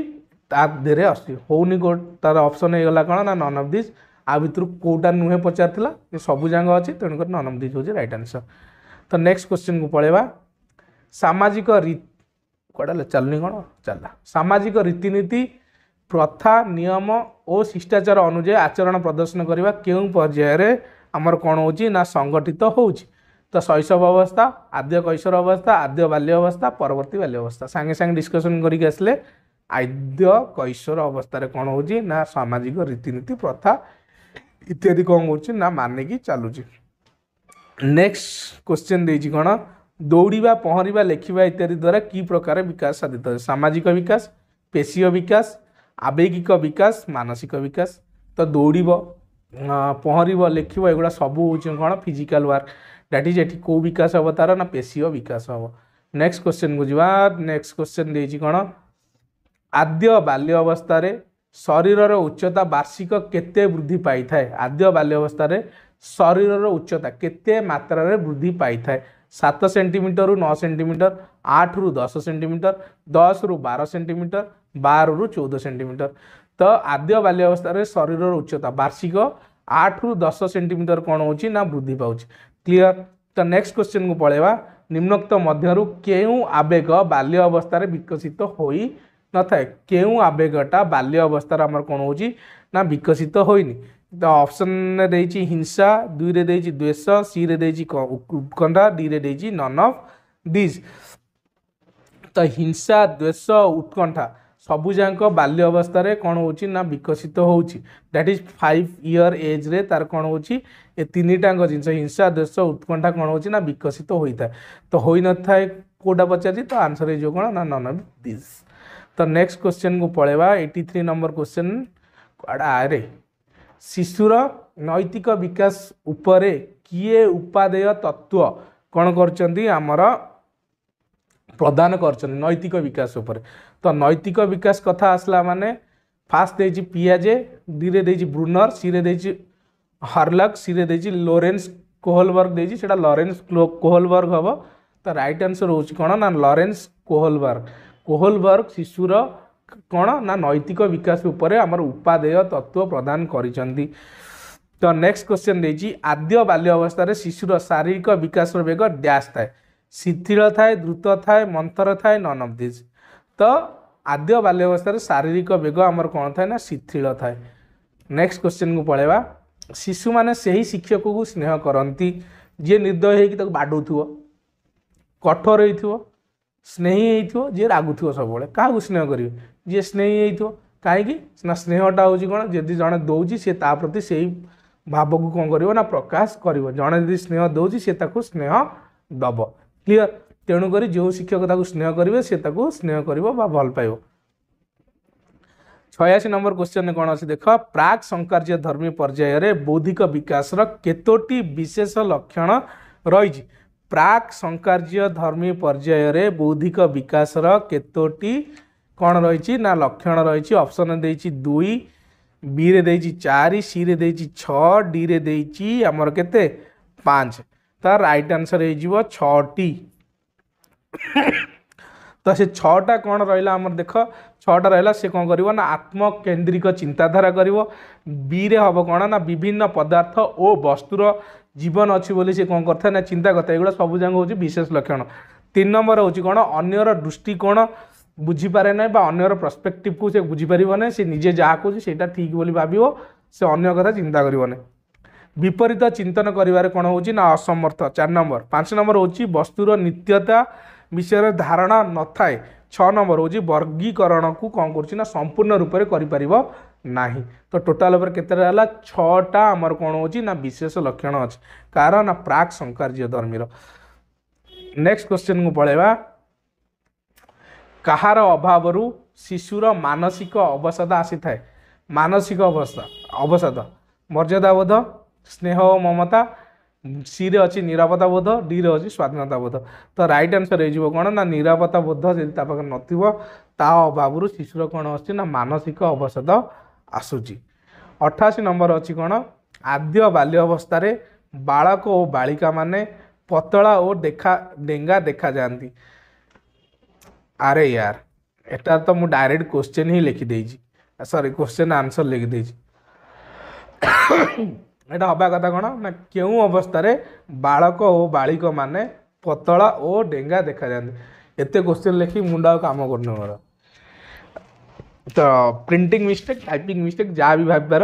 ता धेरै अस्ति हो तर कोन ना नन अफ दिस आ भोटा नुहेँ ये सबु जाङ अहिले तेणुक नन अफ दिज हौँ राइट आन्सर तो नेक्स्ट क्वेश्चन को पढेबा सामाजिक कोन नि सामाजिक रीति नीति ପ୍ରଥା ନିୟମ ଓ ଶିଷ୍ଟାଚାର ଅନୁଯାୟୀ ଆଚରଣ ପ୍ରଦର୍ଶନ କରିବା କେଉଁ ପର୍ଯ୍ୟାୟରେ ଆମର କ'ଣ ହେଉଛି ନା ସଂଗଠିତ ହେଉଛି ତ ଶୈଶବ ଅବସ୍ଥା ଆଦ୍ୟ କୈଶୋର ଅବସ୍ଥା ଆଦ୍ୟ ବାଲ୍ୟ ଅବସ୍ଥା ପରବର୍ତ୍ତୀ ବାଲ୍ୟ ଅବସ୍ଥା ସାଙ୍ଗେ ସାଙ୍ଗେ ଡିସ୍କସନ୍ କରିକି ଆସିଲେ ଆଦ୍ୟ କୈଶୋର ଅବସ୍ଥାରେ କ'ଣ ହେଉଛି ନା ସାମାଜିକ ରୀତିନୀତି ପ୍ରଥା ଇତ୍ୟାଦି କ'ଣ ହେଉଛି ନା ମାନିକି ଚାଲୁଛି ନେକ୍ସଟ କ୍ୱେଶ୍ଚିନ୍ ଦେଇଛି କ'ଣ ଦୌଡ଼ିବା ପହଁରିବା ଲେଖିବା ଇତ୍ୟାଦି ଦ୍ୱାରା କି ପ୍ରକାର ବିକାଶ ସାଧିତ ସାମାଜିକ ବିକାଶ ପେଶୀୟ ବିକାଶ आवेगिक विकास मानसिक विकास तो दौड़ पहर लेख एगुड़ा सब हूँ कौन physical work that is eighty कौ विकास हम तार ना पेशीय विकास हम नेक्स्ट क्वेश्चन को जी नेक्स्ट क्वेश्चन दे कौन आद्य बाल्य अवस्था शरीर उच्चता वार्षिक केते वृद्धि पाई थाए आद्य बाल्य अवस्था शरीर उच्चता केते मात्र वृद्धि पाई थाए सत सेमिटर रु नौ सेमिटर आठ रु दस सेमिटर दस रु बार सेमिटर ବାରରୁ ଚଉଦ ସେଣ୍ଟିମିଟର ତ ଆଦ୍ୟ ବାଲ୍ୟାବସ୍ଥାରେ ଶରୀରର ଉଚ୍ଚତା ବାର୍ଷିକ ଆଠରୁ ଦଶ ସେଣ୍ଟିମିଟର କ'ଣ ହେଉଛି ନା ବୃଦ୍ଧି ପାଉଛି କ୍ଲିଅର ତ ନେକ୍ସଟ କ୍ୱେଶ୍ଚିନ୍କୁ ପଳାଇବା ନିମ୍ନକ୍ତ ମଧ୍ୟରୁ କେଉଁ ଆବେଗ ବାଲ୍ୟ ଅବସ୍ଥାରେ ବିକଶିତ ହୋଇନଥାଏ କେଉଁ ଆବେଗଟା ବାଲ୍ୟ ଅବସ୍ଥାରେ ଆମର କ'ଣ ହେଉଛି ନା ବିକଶିତ ହୋଇନି ତ ଅପସନରେ ଦେଇଛି ହିଂସା ଦୁଇରେ ଦେଇଛି ଦ୍ୱେଷ ସିରେ ଦେଇଛି ଉତ୍କଣ୍ଠା ଡିରେ ଦେଇଛି ନନ୍ ଅଫ୍ ଦିଜ୍ ତ ହିଂସା ଦ୍ୱେଷ ଉତ୍କଣ୍ଠା ସବୁଯାକ ବାଲ୍ୟ ଅବସ୍ଥାରେ କ'ଣ ହେଉଛି ନା ବିକଶିତ ହେଉଛି ଦ୍ୟାଟ୍ ଇଜ୍ ଫାଇଭ୍ ଇୟର୍ ଏଜ୍ରେ ତାର କ'ଣ ହେଉଛି ଏ ତିନିଟାଙ୍କ ଜିନିଷ ହିଂସା ଦେଶ ଉତ୍କଣ୍ଠା କ'ଣ ହେଉଛି ନା ବିକଶିତ ହୋଇଥାଏ ତ ହୋଇନଥାଏ କେଉଁଟା ପଚାରିଛି ତ ଆନ୍ସର୍ ହେଇଯିବ କ'ଣ ନା ନନ୍ ଅଫ୍ ଦିସ୍ ତ ନେକ୍ସଟ କୋଶ୍ଚିନ୍କୁ ପଳେଇବା ଏଇଟି ଥ୍ରୀ ନମ୍ବର କୋଶ୍ଚିନ୍ ଆରେ ଶିଶୁର ନୈତିକ ବିକାଶ ଉପରେ କିଏ ଉପାଦେୟ ତତ୍ତ୍ୱ କ'ଣ କରୁଛନ୍ତି ଆମର প্রদান করছেন নৈতিক বিকাশ উপরে তো নৈতিক বিকাশ কথা আসলা মানে ফার্স্ট দিয়েছি পিয়াজে ডিরে দিয়েছি ব্রুনর সিরে দিয়েছি হরলক সিরে দিয়েছি লোরেন্স কোহলবর্গ দিয়েছি সেটা লরেন্স কোহলবর্গ হব তো রাইট আনসর হচ্ছে কোণ না লরেন্স কোহলবর্গ কোহলবর্গ শিশুর কোণ না নৈতিক বিকাশ উপরে আমার উপাদেয় তত্ত্ব প্রদান করেছেন তো নেক্সট কোশ্চেন দিয়েছি আদ্য বাল্য অবস্থায় শিশুর শারীরিক বিকাশর বেগ ড্যাশ থাকে शिथिल थाए द्रुत थाए मंथर थाए नन अफ दिज तो आद्य बाल्यवस्था शारीरिक बेग आम कौन थाए ना शिथिल थाए नेक्स्ट क्वेश्चन को पलवा शिशु मैंने से ही शिक्षक को स्नेह करती जी निर्दय हो तो बाडू थो कठोर हो स्नेही थो जी रागु थो सब क्या स्नेह कर स्नेही थो कहीं स्नेहटा हूँ कौन जी जड़े दौर सी प्रति से भाव को कौन कर प्रकाश कर जड़े जी स्नेह दौर सी स्नेह दब କ୍ଲିଅର ତେଣୁକରି ଯେଉଁ ଶିକ୍ଷକ ତାକୁ ସ୍ନେହ କରିବେ ସେ ତାକୁ ସ୍ନେହ କରିବ ବା ଭଲ ପାଇବ ଛୟାଅଶୀ ନମ୍ବର କୋଶ୍ଚିନ୍ରେ କ'ଣ ଅଛି ଦେଖ ପ୍ରାକ୍ ସଂକାର୍ଯ୍ୟ ଧର୍ମୀ ପର୍ଯ୍ୟାୟରେ ବୌଦ୍ଧିକ ବିକାଶର କେତୋଟି ବିଶେଷ ଲକ୍ଷଣ ରହିଛି ପ୍ରାକ୍ ସଂକାର୍ଯ୍ୟ ଧର୍ମୀ ପର୍ଯ୍ୟାୟରେ ବୌଦ୍ଧିକ ବିକାଶର କେତୋଟି କ'ଣ ରହିଛି ନା ଲକ୍ଷଣ ରହିଛି ଅପସନ୍ ଦେଇଛି ଦୁଇ ବିରେ ଦେଇଛି ଚାରି ସିରେ ଦେଇଛି ଛଅ ଡିରେ ଦେଇଛି ଆମର କେତେ ପାଞ୍ଚ ତା ରାଇଟ୍ ଆନ୍ସର ହେଇଯିବ ଛଅଟି ତ ସେ ଛଅଟା କ'ଣ ରହିଲା ଆମର ଦେଖ ଛଅଟା ରହିଲା ସେ କ'ଣ କରିବ ନା ଆତ୍ମକେନ୍ଦ୍ରିକ ଚିନ୍ତାଧାରା କରିବ ବିରେ ହେବ କ'ଣ ନା ବିଭିନ୍ନ ପଦାର୍ଥ ଓ ବସ୍ତୁର ଜୀବନ ଅଛି ବୋଲି ସେ କ'ଣ କରିଥାଏ ନା ଚିନ୍ତା କରିଥାଏ ଏଗୁଡ଼ା ସବୁଯାକ ହେଉଛି ବିଶେଷ ଲକ୍ଷଣ ତିନି ନମ୍ବର ହେଉଛି କ'ଣ ଅନ୍ୟର ଦୃଷ୍ଟିକୋଣ ବୁଝିପାରେ ନାହିଁ ବା ଅନ୍ୟର ପ୍ରସ୍ପେକ୍ଟିଭକୁ ସେ ବୁଝିପାରିବ ନାହିଁ ସେ ନିଜେ ଯାହା କହୁଛି ସେଇଟା ଠିକ୍ ବୋଲି ଭାବିବ ସେ ଅନ୍ୟ କଥା ଚିନ୍ତା କରିବ ନାହିଁ ବିପରୀତ ଚିନ୍ତନ କରିବାରେ କ'ଣ ହେଉଛି ନା ଅସମର୍ଥ ଚାରି ନମ୍ବର ପାଞ୍ଚ ନମ୍ବର ହେଉଛି ବସ୍ତୁର ନିତ୍ୟତା ବିଷୟରେ ଧାରଣା ନଥାଏ ଛଅ ନମ୍ବର ହେଉଛି ବର୍ଗୀକରଣକୁ କ'ଣ କରୁଛି ନା ସମ୍ପୂର୍ଣ୍ଣ ରୂପରେ କରିପାରିବ ନାହିଁ ତ ଟୋଟାଲ୍ ଉପରେ କେତେଟା ହେଲା ଛଅଟା ଆମର କ'ଣ ହେଉଛି ନା ବିଶେଷ ଲକ୍ଷଣ ଅଛି କାରଣ ନା ପ୍ରାକ୍ ସଂକାର୍ଯ୍ୟ ଧର୍ମୀର ନେକ୍ସଟ କ୍ୱେଶ୍ଚିନ୍କୁ ପଳାଇବା କାହାର ଅଭାବରୁ ଶିଶୁର ମାନସିକ ଅବସାଦ ଆସିଥାଏ ମାନସିକ ଅବସ୍ଥା ଅବସାଦ ମର୍ଯ୍ୟାଦାବୋଧ স্নেহ ଓ ମମତା ସିରେ ଅଛି ନିରାପତ୍ତା ବୋଧ ଡିରେ ଅଛି ସ୍ୱାଧୀନତା ବୋଧ ତ ରାଇଟ୍ ଆନ୍ସର୍ ହେଇଯିବ କ'ଣ ନା ନିରାପତ୍ତା ବୋଧ ଯଦି ତା ପାଖରେ ନଥିବ ତା ଅଭାବରୁ ଶିଶୁର କ'ଣ ଅଛି ନା ମାନସିକ ଅବସାଦ ଆସୁଛି ଅଠାଅଶୀ ନମ୍ବର ଅଛି କ'ଣ ଆଦ୍ୟ ବାଲ୍ୟ ଅବସ୍ଥାରେ ବାଳକ ଓ ବାଳିକାମାନେ ପତଳା ଓ ଦେଖା ଡେଙ୍ଗା ଦେଖାଯାଆନ୍ତି ଆରେ ୟାର ଏଟା ତ ମୁଁ ଡାଇରେକ୍ଟ କ୍ୱେଶ୍ଚେନ୍ ହିଁ ଲେଖିଦେଇଛି ସରି କ୍ୱେଶ୍ଚେନ୍ ଆନ୍ସର୍ ଲେଖିଦେଇଛି ଏଇଟା ହେବା କଥା କ'ଣ ନା କେଉଁ ଅବସ୍ଥାରେ ବାଳକ ଓ ବାଳିକମାନେ ପତଳା ଓ ଡେଙ୍ଗା ଦେଖାଯାଆନ୍ତି ଏତେ କୋଶ୍ଚିନ୍ ଲେଖି ମୁଣ୍ଡ ଆଉ କାମ କରୁନି ମୋର ତ ପ୍ରିଣ୍ଟିଂ ମିଷ୍ଟେକ୍ ଟାଇପିଂ ମିଷ୍ଟେକ୍ ଯାହା ବି ଭାବିପାର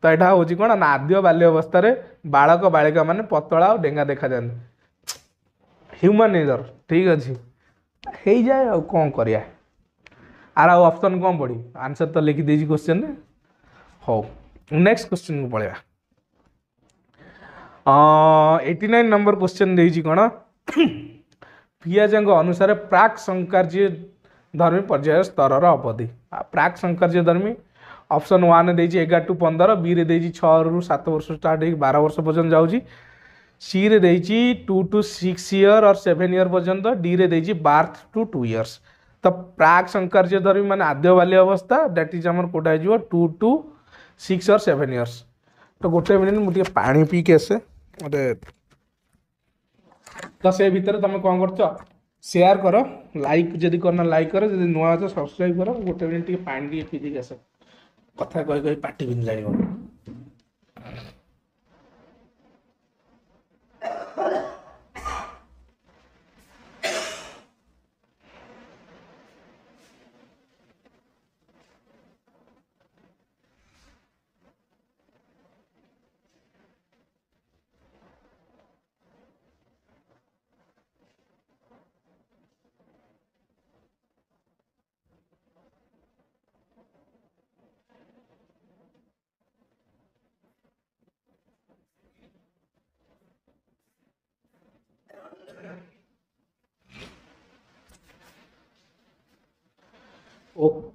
ତ ଏଇଟା ହେଉଛି କ'ଣ ନା ଆଦ୍ୟ ବାଲ୍ୟ ଅବସ୍ଥାରେ ବାଳକ ବାଳିକାମାନେ ପତଳା ଓ ଡେଙ୍ଗା ଦେଖାଯାଆନ୍ତି ହ୍ୟୁମାନ ନେଚର୍ ଠିକ୍ ଅଛି ହେଇଯାଏ ଆଉ କ'ଣ କରିବା ଆର ଆଉ ଅପସନ୍ କ'ଣ ପଡ଼ିବ ଆନ୍ସର୍ ତ ଲେଖିଦେଇଛି କୋଶ୍ଚିନ୍ରେ ହଉ ନେକ୍ସଟ କୋଶ୍ଚିନ୍କୁ ପଳେଇବା एट्टी नाइन नंबर क्वेश्चन देखिए कौन ପିଆଜଙ୍କ ଅନୁସାରେ ପ୍ରାକ୍ ସଂକାର୍ଯ୍ୟଧର୍ମୀ ପର୍ଯ୍ୟାୟ ସ୍ତରର ଅବଧି ପ୍ରାକ୍ ସଂକାର୍ଯ୍ୟଧର୍ମୀ ଅପସନ୍ ୱାନ୍ ଦେଇଛି ଏଗାର ଟୁ ପନ୍ଦର ବିରେ ଦେଇଛି ଛଅରୁ ସାତ ବର୍ଷ ଷ୍ଟାର୍ଟ ହେଇକି ବାର ବର୍ଷ ପର୍ଯ୍ୟନ୍ତ ଯାଉଛି ସିରେ ଦେଇଛି two two six year or seven year ପର୍ଯ୍ୟନ୍ତ ଡିରେ ଦେଇଛି ବାର୍ଥ ଟୁ ଟୁ ଇୟର୍ସ ତ ପ୍ରାକ୍ ସଂକାର୍ଯ୍ୟଧର୍ମୀ ମାନେ ଆଦ୍ୟ ବାଲ୍ୟ ଅବସ୍ଥା ଦ୍ୟାଟ୍ ଇଜ୍ ଆମର କେଉଁଟା ହେଇଯିବ two two six or seven years ତ ଗୋଟେ ମିନିଟ୍ ମୁଁ ଟିକେ ପାଣି ପିଇକି ଆସେ ଗୋଟେ ତ ସେ ଭିତରେ ତମେ କ'ଣ କରୁଛ ସେୟାର କର ଲାଇକ୍ ଯଦି କର କରନ ଲାଇକ୍ କର ଯଦି ନୂଆ ଅଛ ସବସ୍କ୍ରାଇବ୍ କର ଗୋଟେ ମିନିଟ୍ ଟିକେ ପାଣି ଟିକେ ପିଇଦେଇକି ଆସ କଥା କହି କହି ପାଟି ପିନ୍ଧିଲାଣି ମୋତେ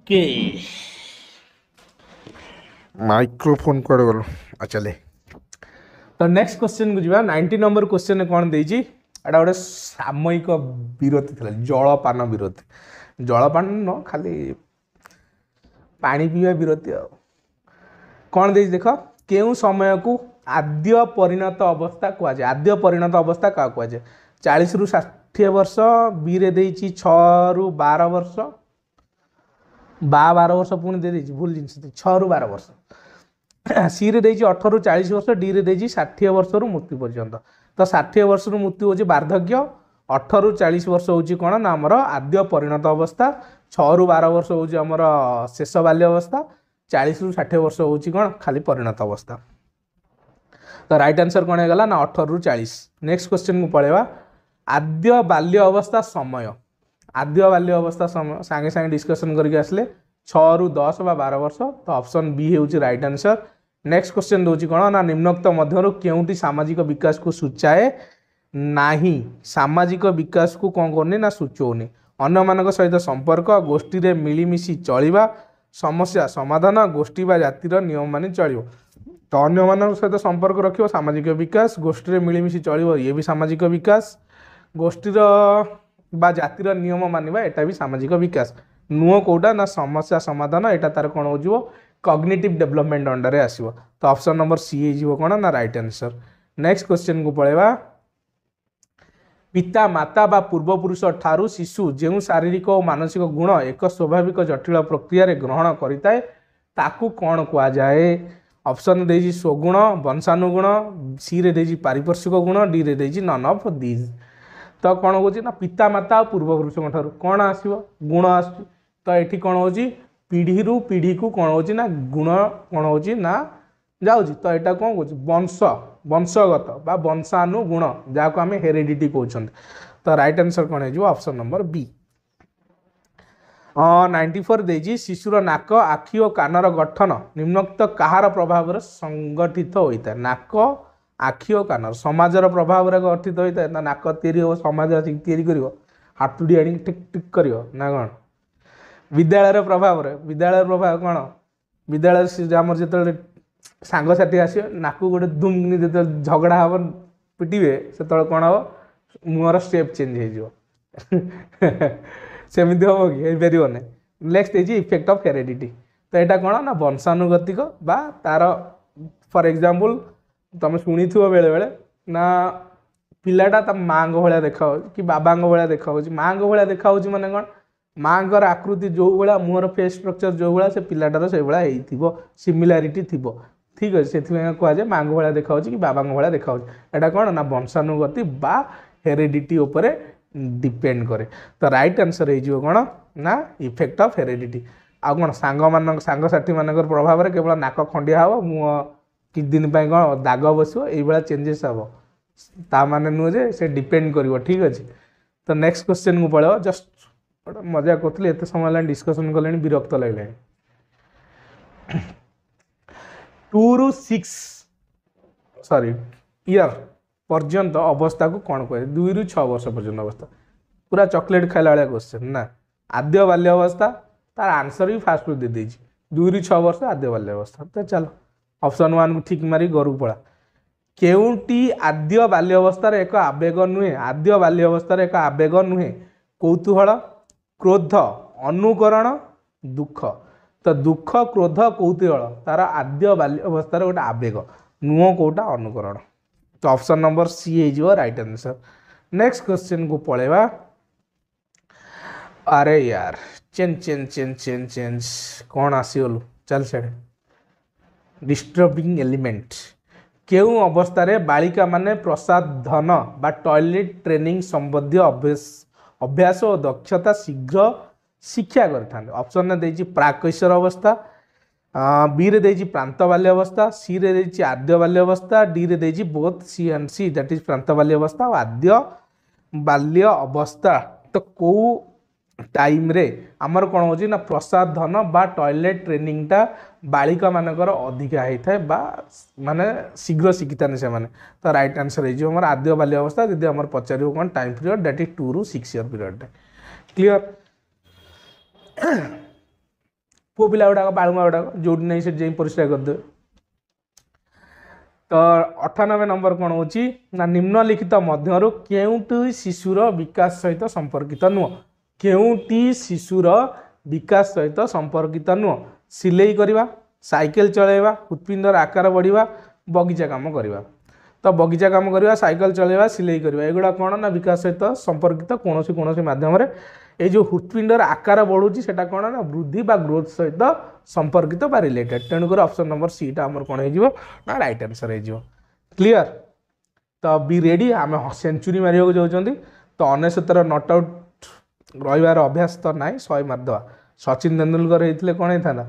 ओके माइक्रोफोन कुआड़े गल अच्छा ले तो नेक्स्ट क्वेश्चन को जी 90 नंबर क्वेश्चन ने कौन देजी एटा गोटे सामयिक विरति थिला जलपान विरति जलपान न खाली ପାଣି ପିଇବା ବିରତି ଆଉ କ'ଣ ଦେଇଛି ଦେଖ କେଉଁ ସମୟକୁ ଆଦ୍ୟ ପରିଣତ ଅବସ୍ଥା କୁହାଯାଏ ଆଦ୍ୟ ପରିଣତ ଅବସ୍ଥା କାହା କୁହାଯାଏ ଚାଳିଶରୁ ଷାଠିଏ ବର୍ଷ ବିରେ ଦେଇଛି ଛଅରୁ ବାର ବର୍ଷ ବା ବାର ବର୍ଷ ପୁଣି ଦେଇଦେଇଛି ଭୁଲ ଜିନିଷ ଛଅରୁ ବାର ବର୍ଷ ସିରେ ଦେଇଛି ଅଠରରୁ ଚାଳିଶ ବର୍ଷ ଡିରେ ଦେଇଛି ଷାଠିଏ ବର୍ଷରୁ ମୃତ୍ୟୁ ପର୍ଯ୍ୟନ୍ତ ତ ଷାଠିଏ ବର୍ଷରୁ ମୃତ୍ୟୁ ହେଉଛି ବାର୍ଦ୍ଧକ୍ୟ ଅଠରରୁ ଚାଳିଶ ବର୍ଷ ହେଉଛି କ'ଣ ନା ଆମର ଆଦ୍ୟ ପରିଣତ ଅବସ୍ଥା ଛଅରୁ ବାର ବର୍ଷ ହେଉଛି ଆମର ଶେଷ ବାଲ୍ୟ ଅବସ୍ଥା ଚାଳିଶରୁ ଷାଠିଏ ବର୍ଷ ହେଉଛି କ'ଣ ଖାଲି ପରିଣତ ଅବସ୍ଥା ତ ରାଇଟ୍ ଆନ୍ସର କ'ଣ ହେଇଗଲା ନା ଅଠରରୁ ଚାଳିଶ ନେକ୍ସଟ କ୍ୱେଶ୍ଚିନ୍କୁ ପଳେଇବା ଆଦ୍ୟ ବାଲ୍ୟ ଅବସ୍ଥା ସମୟ आद्य बाल्य अवस्था साङेसाङ डिस्कसन गरिसले छु दस बाह्र वर्ष त अप्सन वि हेर्छ रइट आन्सर नेक्स्ट क्वेसन दोजी कम्नक्तमा केटी सामाजिक विकास वकासको सूचाए नाहिँ समाजिक बिकासकु कि नुचौन अन्य म सहित संपर्क गोष्ठी गोष्ठीले मिलिसि चलि समस्या समाधान गोष्ठी बा जाति नियम म चल्यो त संपर्क म सामाजिक विकास गोष्ठी वकास गोष्ठीले मिलमिसि ये भी सामाजिक विकास गोष्ठी र बा जाति नियम एटा भी सामाजिक विकास वकास नुहो ना समस्या समाधान एटा तार कि कग्नेटिभ डेभलपमेन्ट अन्डर आस अप्सन नम्बर सि ना कट आंसर नेक्स्ट क्वेश्चन को पढाइ पिता माता बा पूर्व पुरुष ठु शिशु जेउँ शारीरिक मानसिक गुण एक स्वाभाविक जटिल प्रक्रिय ग्रहण ताकू जाए गरिपसन सोगुण वंशानुगु सिएर पारिपर्शिक गुण डिएर नन अफ दिज ତ କ'ଣ ହେଉଛି ନା ପିତାମାତା ଆଉ ପୂର୍ବପୁରୁଷଙ୍କ ଠାରୁ କ'ଣ ଆସିବ ଗୁଣ ଆସୁଛି ତ ଏଠି କ'ଣ ହେଉଛି ପିଢ଼ିରୁ ପିଢ଼ିକୁ କ'ଣ ହେଉଛି ନା ଗୁଣ କ'ଣ ହେଉଛି ନା ଯାଉଛି ତ ଏଇଟା କ'ଣ କହୁଛି ବଂଶ ବଂଶଗତ ବା ବଂଶାନୁଗୁଣ ଯାହାକୁ ଆମେ ହେରିଡ଼ିଟି କହୁଛନ୍ତି ତ ରାଇଟ୍ ଆନ୍ସର୍ କ'ଣ ହେଇଯିବ option number B ninety four ଦେଇଛି ଶିଶୁର ନାକ ଆଖି ଓ କାନର ଗଠନ ନିମ୍ନକ୍ତ କାହାର ପ୍ରଭାବରେ ସଂଗଠିତ ହୋଇଥାଏ ନାକ ଆଖି ଓ କାନ ସମାଜର ପ୍ରଭାବ ଗୁଡ଼ାକ ଅର୍ଥିତ ହୋଇଥାଏ ନା ନାକ ତିଆରି ହେବ ସମାଜ ଆସିକି ତିଆରି କରିବ ହାତୁଡ଼ି ଆଣିକି ଠିକ୍ ଠିକ୍ କରିବ ନା କ'ଣ ବିଦ୍ୟାଳୟର ପ୍ରଭାବରେ ବିଦ୍ୟାଳୟର ପ୍ରଭାବ କ'ଣ ବିଦ୍ୟାଳୟରେ ଆମର ଯେତେବେଳେ ସାଙ୍ଗସାଥି ଆସିବ ନାକୁ ଗୋଟେ ଧୁମ୍କିନି ଯେତେବେଳେ ଝଗଡ଼ା ହେବ ପିଟିବେ ସେତେବେଳେ କ'ଣ ହେବ ମୁହଁର ଷ୍ଟେପ୍ ଚେଞ୍ଜ ହେଇଯିବ ସେମିତି ହେବ କି ହେଇପାରିବନି ନେକ୍ସଟ ହେଇଛି ଇଫେକ୍ଟ ଅଫ୍ ହେରେଡ଼ିଟି ତ ଏଇଟା କ'ଣ ନା ବଂଶାନୁଗତିକ ବା ତା'ର ଫର୍ ଏକ୍ଜାମ୍ପଲ୍ ତୁମେ ଶୁଣିଥିବ ବେଳେବେଳେ ନା ପିଲାଟା ତା ମାଆଙ୍କ ଭଳିଆ ଦେଖାହେଉଛି କି ବାବାଙ୍କ ଭଳିଆ ଦେଖାହେଉଛି ମାଆଙ୍କ ଭଳିଆ ଦେଖାହେଉଛି ମାନେ କ'ଣ ମାଆଙ୍କର ଆକୃତି ଯେଉଁଭଳିଆ ଭଳିଆ ମୁହଁର ଫେସ୍ ଷ୍ଟ୍ରକ୍ଚର୍ ଯେଉଁ ସେ ପିଲାଟାର ସେଇଭଳିଆ ହେଇଥିବ ସିମିଲାରିଟି ଥିବ ଠିକ୍ ଅଛି ସେଥିପାଇଁ କୁହାଯାଏ ମାଆଙ୍କ ଭଳିଆ ଦେଖାହେଉଛି କି ବାବାଙ୍କ ଭଳିଆ ଦେଖାହେଉଛି ଏଇଟା କ'ଣ ନା ବଂଶାନୁଗତି ବା ହେରିଡ଼ିଟି ଉପରେ ଡିପେଣ୍ଡ କରେ ତ ରାଇଟ୍ ଆନ୍ସର୍ ହେଇଯିବ କ'ଣ ନା ଇଫେକ୍ଟ ଅଫ୍ ହେରିଡ଼ିଟି ଆଉ କ'ଣ ସାଙ୍ଗମାନଙ୍କ ସାଙ୍ଗସାଥିମାନଙ୍କର ପ୍ରଭାବରେ କେବଳ ନାକ ଖଣ୍ଡିଆ ହେବ ମୁଁ କିଛି ଦିନ ପାଇଁ କ'ଣ ଦାଗ ବସିବ ଏଇଭଳିଆ ଚେଞ୍ଜେସ୍ ହେବ ତା ମାନେ ନୁହେଁ ଯେ ସେ ଡିପେଣ୍ଡ କରିବ ଠିକ୍ ଅଛି ତ ନେକ୍ସଟ କ୍ୱେଶ୍ଚିନ୍କୁ ପଳେଇବ ଜଷ୍ଟ ଗୋଟେ ମଜା କରୁଥିଲି ଏତେ ସମୟ ହେଲାଣି ଡିସ୍କସନ୍ କଲେଣି ବିରକ୍ତ ଲାଗିଲାଣି ଟୁରୁ ସିକ୍ସ ସରି ଇୟର୍ ପର୍ଯ୍ୟନ୍ତ ଅବସ୍ଥାକୁ କ'ଣ କୁହାଯାଏ ଦୁଇରୁ ଛଅ ବର୍ଷ ପର୍ଯ୍ୟନ୍ତ ଅବସ୍ଥା ପୁରା ଚକୋଲେଟ୍ ଖାଇଲା ଭଳିଆ କ୍ୱେଶ୍ଚିନ୍ ନା ଆଦ୍ୟ ବାଲ୍ୟ ଅବସ୍ଥା ତାର ଆନ୍ସର୍ ବି ଫାଷ୍ଟରୁ ଦେଇଦେଇଛି ଦୁଇରୁ ଛଅ ବର୍ଷ ଆଦ୍ୟ ବାଲ୍ୟ ଅବସ୍ଥା ତ ଚାଲ অপশন 1 ঠিক মারি গৰুপড়া কেউটি আদি বাল্যৱস্থাত এক আবেগ নহ আদি বাল্যৱস্থাত এক আবেগ নহ কৌতূহল ক্রোধ অনুকরণ দুখ ত দুখ ক্রোধ কৌতূহল তার আদি বাল্যৱস্থাত এক আবেগ নহ কোটা অনুকরণ ত অপশন নম্বৰ সি হিজো ৰাইট আনসার নেক্সট কোৱেশ্চন কো পঢ়েবা আরে यार চিন চিন চিন চিন চিন কোন আছিল চল ছে ଡିଷ୍ଟର୍ବିଂ ଏଲିମେଣ୍ଟ କେଉଁ ଅବସ୍ଥାରେ ବାଳିକାମାନେ ପ୍ରସାଧନ ବା ଟଏଲେଟ୍ ଟ୍ରେନିଂ ସମ୍ବନ୍ଧୀୟ ଅଭ୍ୟାସ ଓ ଦକ୍ଷତା ଶୀଘ୍ର ଶିକ୍ଷା କରିଥାନ୍ତି ଅପସନ୍ରେ ଦେଇଛି ପ୍ରାକୈଶର ଅବସ୍ଥା ବିରେ ଦେଇଛି ପ୍ରାନ୍ତ ବାଲ୍ୟ ଅବସ୍ଥା ସିରେ ଦେଇଛି ଆଦ୍ୟ ବାଲ୍ୟ ଅବସ୍ଥା ଡିରେ ଦେଇଛି both C and C that is ପ୍ରାନ୍ତ ବାଲ୍ୟ ଅବସ୍ଥା ଆଉ ଆଦ୍ୟ ବାଲ୍ୟ ଅବସ୍ଥା ତ କେଉଁ ଟାଇମ୍ରେ ଆମର କ'ଣ ହେଉଛି ନା ପ୍ରସାଦ ଧନ ବା ଟଏଲେଟ୍ ଟ୍ରେନିଂଟା ବାଳିକାମାନଙ୍କର ଅଧିକା ହେଇଥାଏ ବା ମାନେ ଶୀଘ୍ର ଶିଖିଥାନ୍ତି ସେମାନେ ତ ରାଇଟ୍ ଆନ୍ସର୍ ହେଇଯିବ ଆମର ଆଦ୍ୟ ବାଲ୍ୟ ଅବସ୍ଥା ଯଦି ଆମର ପଚାରିବ କ'ଣ time period that is two six year ପିରିୟଡ଼ରେ କ୍ଲିଅର୍ ପୁଅ ପିଲା ଗୁଡ଼ାକ ବାଳୁଙ୍ଗା ଗୁଡ଼ାକ ଯେଉଁଠି ନାହିଁ ସେଠି ଯାଇ ପରିସ୍ରା କରିଦେବେ ତ ଅଠାନବେ ନମ୍ବର କ'ଣ ହେଉଛି ନା ନିମ୍ନଲିଖିତ ମଧ୍ୟରୁ କେଉଁଠି ଶିଶୁର ବିକାଶ ସହିତ ସମ୍ପର୍କିତ ନୁହଁ କେଉଁଟି ଶିଶୁର ବିକାଶ ସହିତ ସମ୍ପର୍କିତ ନୁହଁ ସିଲେଇ କରିବା ସାଇକେଲ ଚଳାଇବା ହୃତ୍ପିଣ୍ଡର ଆକାର ବଢ଼ିବା ବଗିଚା କାମ କରିବା ତ ବଗିଚା କାମ କରିବା ସାଇକେଲ ଚଳାଇବା ସିଲେଇ କରିବା ଏଗୁଡ଼ା କ'ଣ ନା ବିକାଶ ସହିତ ସମ୍ପର୍କିତ କୌଣସି କୌଣସି ମାଧ୍ୟମରେ ଏଇ ଯେଉଁ ହୃତ୍ପିଣ୍ଡର ଆକାର ବଢ଼ୁଛି ସେଇଟା କ'ଣ ନା ବୃଦ୍ଧି ବା ଗ୍ରୋଥ୍ ସହିତ ସମ୍ପର୍କିତ ବା ରିଲେଟେଡ଼ ତେଣୁକରି ଅପସନ୍ ନମ୍ବର ସିଟା ଆମର କ'ଣ ହେଇଯିବ ନା ରାଇଟ୍ ଆନ୍ସର୍ ହେଇଯିବ କ୍ଲିଅର ତ ବି ରେଡ଼ି ଆମେ ସେଞ୍ଚୁରୀ ମାରିବାକୁ ଯାଉଛନ୍ତି ତ ଅନେଶ୍ୱତର ନଟ୍ ଆଉଟ୍ ରହିବାର ଅଭ୍ୟାସ ତ ନାହିଁ ଶହେ ମାରିଦେବା ସଚିନ ତେନ୍ଦୁଲକର ହେଇଥିଲେ କ'ଣ ହେଇଥାନ୍ତା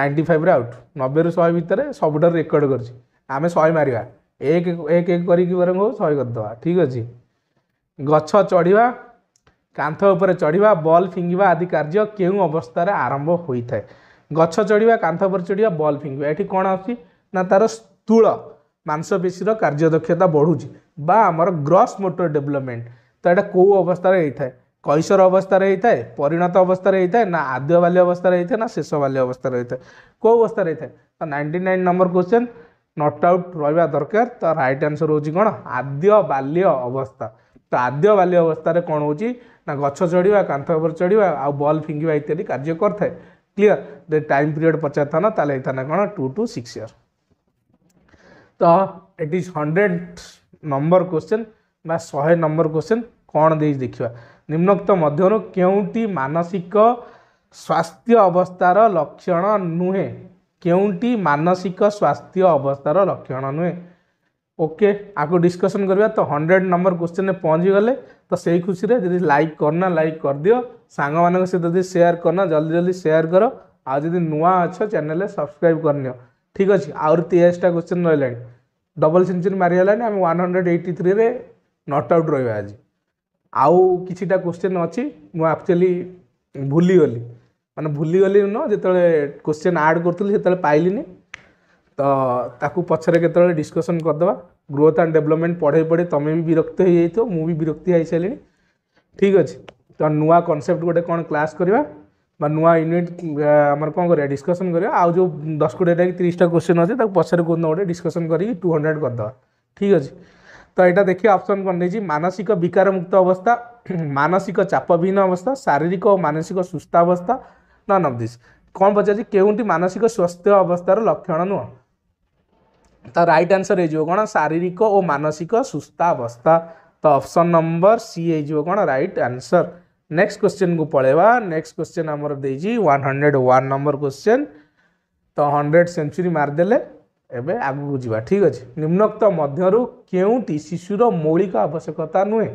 ନାଇଣ୍ଟି ଫାଇଭ୍ରେ ଆଉଟ୍ ନବେରୁ ଶହେ ଭିତରେ ସବୁଠାରୁ ରେକର୍ଡ଼ କରିଛି ଆମେ ଶହେ ମାରିବା ଏକ ଏକ ଏକ କରିକି ବରଂ ହଉ ଶହେ କରିଦେବା ଠିକ୍ ଅଛି ଗଛ ଚଢ଼ିବା କାନ୍ଥ ଉପରେ ଚଢ଼ିବା ବଲ୍ ଫିଙ୍ଗିବା ଆଦି କାର୍ଯ୍ୟ କେଉଁ ଅବସ୍ଥାରେ ଆରମ୍ଭ ହୋଇଥାଏ ଗଛ ଚଢ଼ିବା କାନ୍ଥ ଉପରେ ଚଢ଼ିବା ବଲ୍ ଫିଙ୍ଗିବା ଏଠି କ'ଣ ଅଛି ନା ତା'ର ସ୍ଥୂଳ ମାଂସପେଶୀର କାର୍ଯ୍ୟଦକ୍ଷତା ବଢ଼ୁଛି ବା ଆମର ଗ୍ରସ୍ ମୋଟର ଡେଭଲପମେଣ୍ଟ ତ ଏଇଟା କେଉଁ ଅବସ୍ଥାରେ ହେଇଥାଏ কৈশোর অবস্থায় হয়ে পরিণত অবস্থায় হয়ে না আদ্য বাল্য অবস্থায় হয়ে না শেষ বাল্য অবস্থায় হয়ে কেউ অবস্থায় হয়ে তো ninety nine number question not out রহবা দরকার তো রাইট আনসর হচ্ছে কোণ আদ্য বাল্য অবস্থা তো আদ্য বাল্য অবস্থায় কোণ হচ্ছে না গছ চড়া কাঁথ উপরে চড়া আল ফিঙ্গা ইত্যাদি কার্য করে ক্লিয়ার যে টাইম পিরিয়ড পচার থানা তাহলে এই থানা কোণ টু টু সিক্স ইয়ার তো it is hundred number question বা শহে নম্বর কোশ্চেন কোণ দিয়ে দেখা ନିମ୍ନୋକ୍ତ ମଧ୍ୟରୁ କେଉଁଟି ମାନସିକ ସ୍ୱାସ୍ଥ୍ୟ ଅବସ୍ଥାର ଲକ୍ଷଣ ନୁହେଁ କେଉଁଟି ମାନସିକ ସ୍ୱାସ୍ଥ୍ୟ ଅବସ୍ଥାର ଲକ୍ଷଣ ନୁହେଁ ଓକେ ଆକୁ ଡିସ୍କସନ୍ କରିବା ତ ହଣ୍ଡ୍ରେଡ଼ ନମ୍ବର କ୍ୱେଶ୍ଚିନ୍ରେ ପହଞ୍ଚିଗଲେ ତ ସେଇ ଖୁସିରେ ଯଦି ଲାଇକ୍ କରୁନା ଲାଇକ୍ କରିଦିଅ ସାଙ୍ଗମାନଙ୍କ ସହିତ ଯଦି ସେୟାର କରୁନା ଜଲ୍ଦି ଜଲ୍ଦି ସେୟାର କର ଆଉ ଯଦି ନୂଆ ଅଛ ଚ୍ୟାନେଲ୍ରେ ସବସ୍କ୍ରାଇବ୍ କରିନିଅ ଠିକ୍ ଅଛି ଆହୁରି ତିରିଶଟା କ୍ୱେଶ୍ଚିନ୍ ରହିଲାଣି ଡବଲ୍ ସେଞ୍ଚୁରୀ ମାରିଗଲାଣି ଆମେ ୱାନ୍ ହଣ୍ଡ୍ରେଡ଼ ଏଇଟି ଥ୍ରୀରେ ନଟ୍ ଆଉଟ୍ ରହିବା ଆଜି ଆଉ କିଛିଟା କୋଶ୍ଚେନ୍ ଅଛି ମୁଁ ଆକ୍ଚୁଆଲି ଭୁଲିଗଲି ମାନେ ଭୁଲିଗଲି ନ ଯେତେବେଳେ କୋଶ୍ଚେନ୍ ଆଡ଼୍ କରୁଥିଲି ସେତେବେଳେ ପାଇଲିନି ତ ତାକୁ ପଛରେ କେତେବେଳେ ଡିସ୍କସନ୍ କରିଦେବା ଗ୍ରୋଥ୍ ଆଣ୍ଡ ଡେଭଲପମେଣ୍ଟ ପଢ଼େଇ ପଢ଼େଇ ତୁମେ ବି ବିରକ୍ତ ହେଇଯାଇଥିବ ମୁଁ ବି ବିରକ୍ତି ହେଇସାରିଲିଣି ଠିକ୍ ଅଛି ତ ନୂଆ କନସେପ୍ଟ ଗୋଟେ କ'ଣ କ୍ଲାସ୍ କରିବା বা ନୂଆ ୟୁନିଟ୍ ଆମର କ'ଣ କରିବା ଡିସ୍କସନ୍ କରିବା ଆଉ ଯେଉଁ ଦଶ କୋଡ଼ିଏଟା କି ତିରିଶଟା କୋଶ୍ଚିନ୍ ଅଛି ତାକୁ ପଛରେ କେଉଁ ଗୋଟେ ଡିସ୍କସନ୍ କରିକି ଟୁ ହଣ୍ଡ୍ରେଡ଼ କରିଦେବା ଠିକ୍ ଅଛି तो यहाँ देखिए अप्सन कौन नहीं मानसिक विकार मुक्त अवस्था मानसिक चाप चापविहीन अवस्था शारीरिक और मानसिक सुस्थ अवस्था नन अफ दिस् कौन पचार मानसिक स्वास्थ्य अवस्था लक्षण नुह तो रईट आंसर है कौन शारीरिक और मानसिक सुस्थावस्था तो अप्सन नंबर सी हो कौन रईट आंसर नेक्स्ट क्वेश्चन को पलैवा नेक्स्ट क्वेश्चन आमर दे हंड्रेड वन नंबर क्वेश्चन तो हंड्रेड सेंचुरी मारदे ଏବେ ଆଗକୁ ଯିବା ଠିକ୍ ଅଛି ନିମ୍ନୋକ୍ତ ମଧ୍ୟରୁ କେଉଁଟି ଶିଶୁର ମୌଳିକ ଆବଶ୍ୟକତା ନୁହେଁ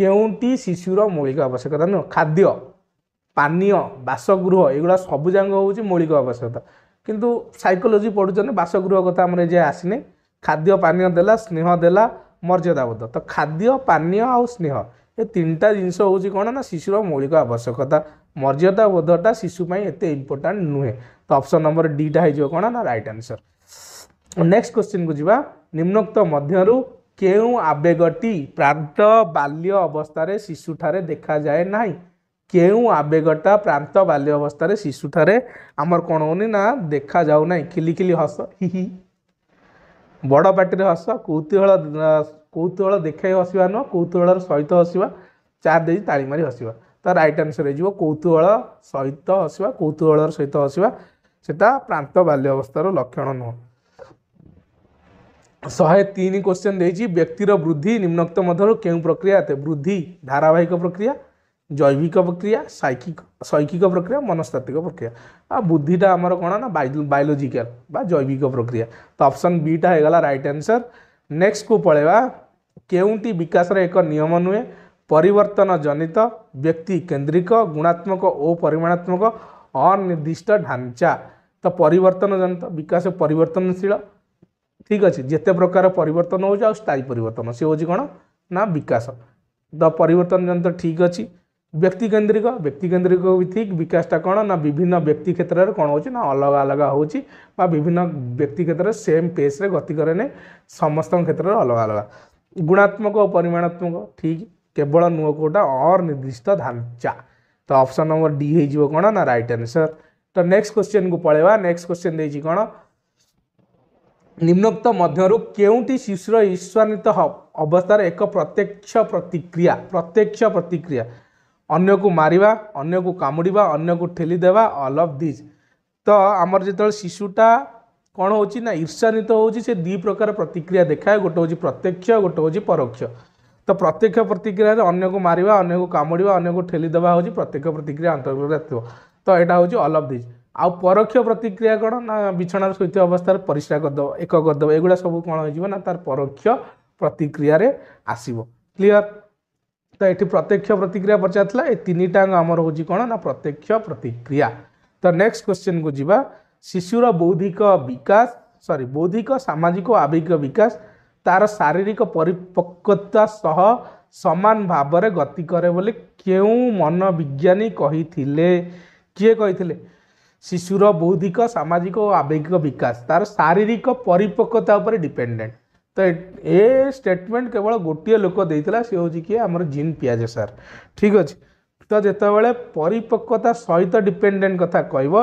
କେଉଁଟି ଶିଶୁର ମୌଳିକ ଆବଶ୍ୟକତା ନୁହେଁ ଖାଦ୍ୟ ପାନୀୟ ବାସଗୃହ ଏଗୁଡ଼ା ସବୁଯାକ ହେଉଛି ମୌଳିକ ଆବଶ୍ୟକତା କିନ୍ତୁ ସାଇକୋଲୋଜି ପଢ଼ୁଛନ୍ତି ବାସଗୃହ କଥା ଆମର ଏ ଆସିନି ଖାଦ୍ୟ ପାନୀୟ ଦେଲା ସ୍ନେହ ଦେଲା ମର୍ଯ୍ୟାଦାବୋଧ ତ ଖାଦ୍ୟ ପାନୀୟ ଆଉ ସ୍ନେହ ଏ ତିନିଟା ଜିନିଷ ହେଉଛି କ'ଣ ନା ଶିଶୁର ମୌଳିକ ଆବଶ୍ୟକତା ମର୍ଯ୍ୟାଦାବୋଧଟା ଶିଶୁ ପାଇଁ ଏତେ ଇମ୍ପୋର୍ଟାଣ୍ଟ ନୁହେଁ ତ ଅପସନ୍ ନମ୍ବର ଡିଟା ହେଇଯିବ କ'ଣ ନା ରାଇଟ୍ ଆନ୍ସର୍ ନେକ୍ସଟ କ୍ୱେଶ୍ଚିନ୍ କୁ ଯିବା ନିମ୍ନୋକ୍ତ ମଧ୍ୟରୁ କେଉଁ ଆବେଗଟି ପ୍ରାନ୍ତ ବାଲ୍ୟ ଅବସ୍ଥାରେ ଶିଶୁଠାରେ ଦେଖାଯାଏ ନାହିଁ କେଉଁ ଆବେଗଟା ପ୍ରାନ୍ତ ବାଲ୍ୟ ଅବସ୍ଥାରେ ଶିଶୁଠାରେ ଆମର କ'ଣ ହେଉନି ନା ଦେଖାଯାଉ ନାହିଁ ଖିଲିଖିଲି ହସ ହିହି ବଡ଼ ପାଟିରେ ହସ କୌତୁହଳ କୌତୁହଳ ଦେଖାଇ ହସିବା ନୁହଁ କୌତୁହଳର ସହିତ ହସିବା ଚାର ଦେଇ ତାଳି ମାରି ହସିବା ତ ରାଇଟ୍ ଆନ୍ସର୍ ହେଇଯିବ କୌତୁହଳ ସହିତ ହସିବା କୌତୁହଳର ସହିତ ହସିବା ସେଟା ପ୍ରାନ୍ତ ବାଲ୍ୟ ଅବସ୍ଥାର ଲକ୍ଷଣ ନୁହଁ शहे तीन क्वेश्चन देखिए व्यक्तिर वृद्धि निम्नोक्त मधर के प्रक्रिया वृद्धि धारावाहिक प्रक्रिया जैविक प्रक्रिया शैक्षिक शैक्षिक प्रक्रिया मनस्तात्विक प्रक्रिया आ बुद्धिटा आमर कौन ना बायोलोजिकल बा जैविक प्रक्रिया तो अप्सन बीटा हो गला रईट आनसर नेक्स्ट को पलवा केउटी विकास एक नियम नुए परिवर्तन जनित व्यक्ति केंद्रिक गुणात्मक और परिमाणात्मक अनिर्दिष्ट ढांचा तो परिवर्तन जनित विकास परिवर्तनशील ठीक अच्छे जिते प्रकार पर स्थायी पर सी हूँ कौन ना विकास द परिवर्तन जन ठीक अच्छी व्यक्ति केंद्रिक व्यक्ति केंद्रिक भी ठीक विकासटा कौन ना विभिन्न व्यक्ति क्षेत्र में कौन हो अलग अलग हो विभिन्न व्यक्ति क्षेत्र में सेम पेस गति कैने समस्त क्षेत्र में अलग अलग गुणात्मक और परिमाणात्मक ठीक केवल नुह कौटा अनिर्दिष्ट ढांचा तो अप्सन नंबर डी हो कौन ना रईट आनसर तो नेक्स्ट क्वेश्चन को पलवा नेक्स्ट क्वेश्चन देखिए कौन निम्नोक्त मध्य के शिशुर ईश्वान्वित अवस्था एक प्रत्यक्ष प्रतिक्रिया प्रत्यक्ष प्रतिक्रिया अन्य को मारवा अन्य को कामुड़ा अन्य को ठेली देवा अल अफ दिज तो आमर जो शिशुटा कौन हो ईर्षान्वित हो दु प्रकार प्रतिक्रिया देखा है गोटे हूँ प्रत्यक्ष गोटे हूँ परोक्ष तो प्रत्यक्ष प्रतिक्रिया अन्य को मारवा अन्य को कामुड़ा अन्य को ठेली देवा हूँ प्रत्यक्ष प्रतिक्रिया अंतर्गत तो यहाँ हूँ अल अफ दिज আউ পরোক্ষ প্রতিক্রিয়া কোণ না বিছনার শোইথিবা অবস্থায় পরিস্রা করদেব এক করদেব এগুলা সব কোণ হয়ে না তার পরোক্ষ প্রতিক্রিয়ার আসব ক্লিয়ার তো এটি প্রত্যক্ষ প্রতিক্রিয়া পচারা এই তিনটাঙ্ক আমার হচ্ছে কোণ না প্রত্যক্ষ প্রতিক্রিয়া ତ ନେକ୍ସଟ କ୍ୱେଶ୍ଚିନ୍କୁ ଯିବା ଶିଶୁର ବୌଦ୍ଧିକ ବିକାଶ ସରି ବୌଦ୍ଧିକ ସାମାଜିକ ଓ ଆବେଗିକ ବିକାଶ ତା'ର ଶାରୀରିକ ପରିପକ୍ୱତା ସହ ସମାନ ଭାବରେ ଗତି କରେ ବୋଲି କେଉଁ ମନୋବିଜ୍ଞାନୀ କହିଥିଲେ କିଏ କହିଥିଲେ শিশুর বৌদ্ধিক সামাজিক ও আবেগিক বিকাশ তার শারীরিক পরিপক্কতা উপরে ডিপেন্ডেট তো এ স্টেটমেন্ট কেবল গোটিয়ে লোক দিয়েছিলা সে হচ্ছে কি আমার জিন পিয়াজ সার ঠিক আছে তো যেতবে পরিপক্কতা সহিত ডিপেন্ডেট কথা কব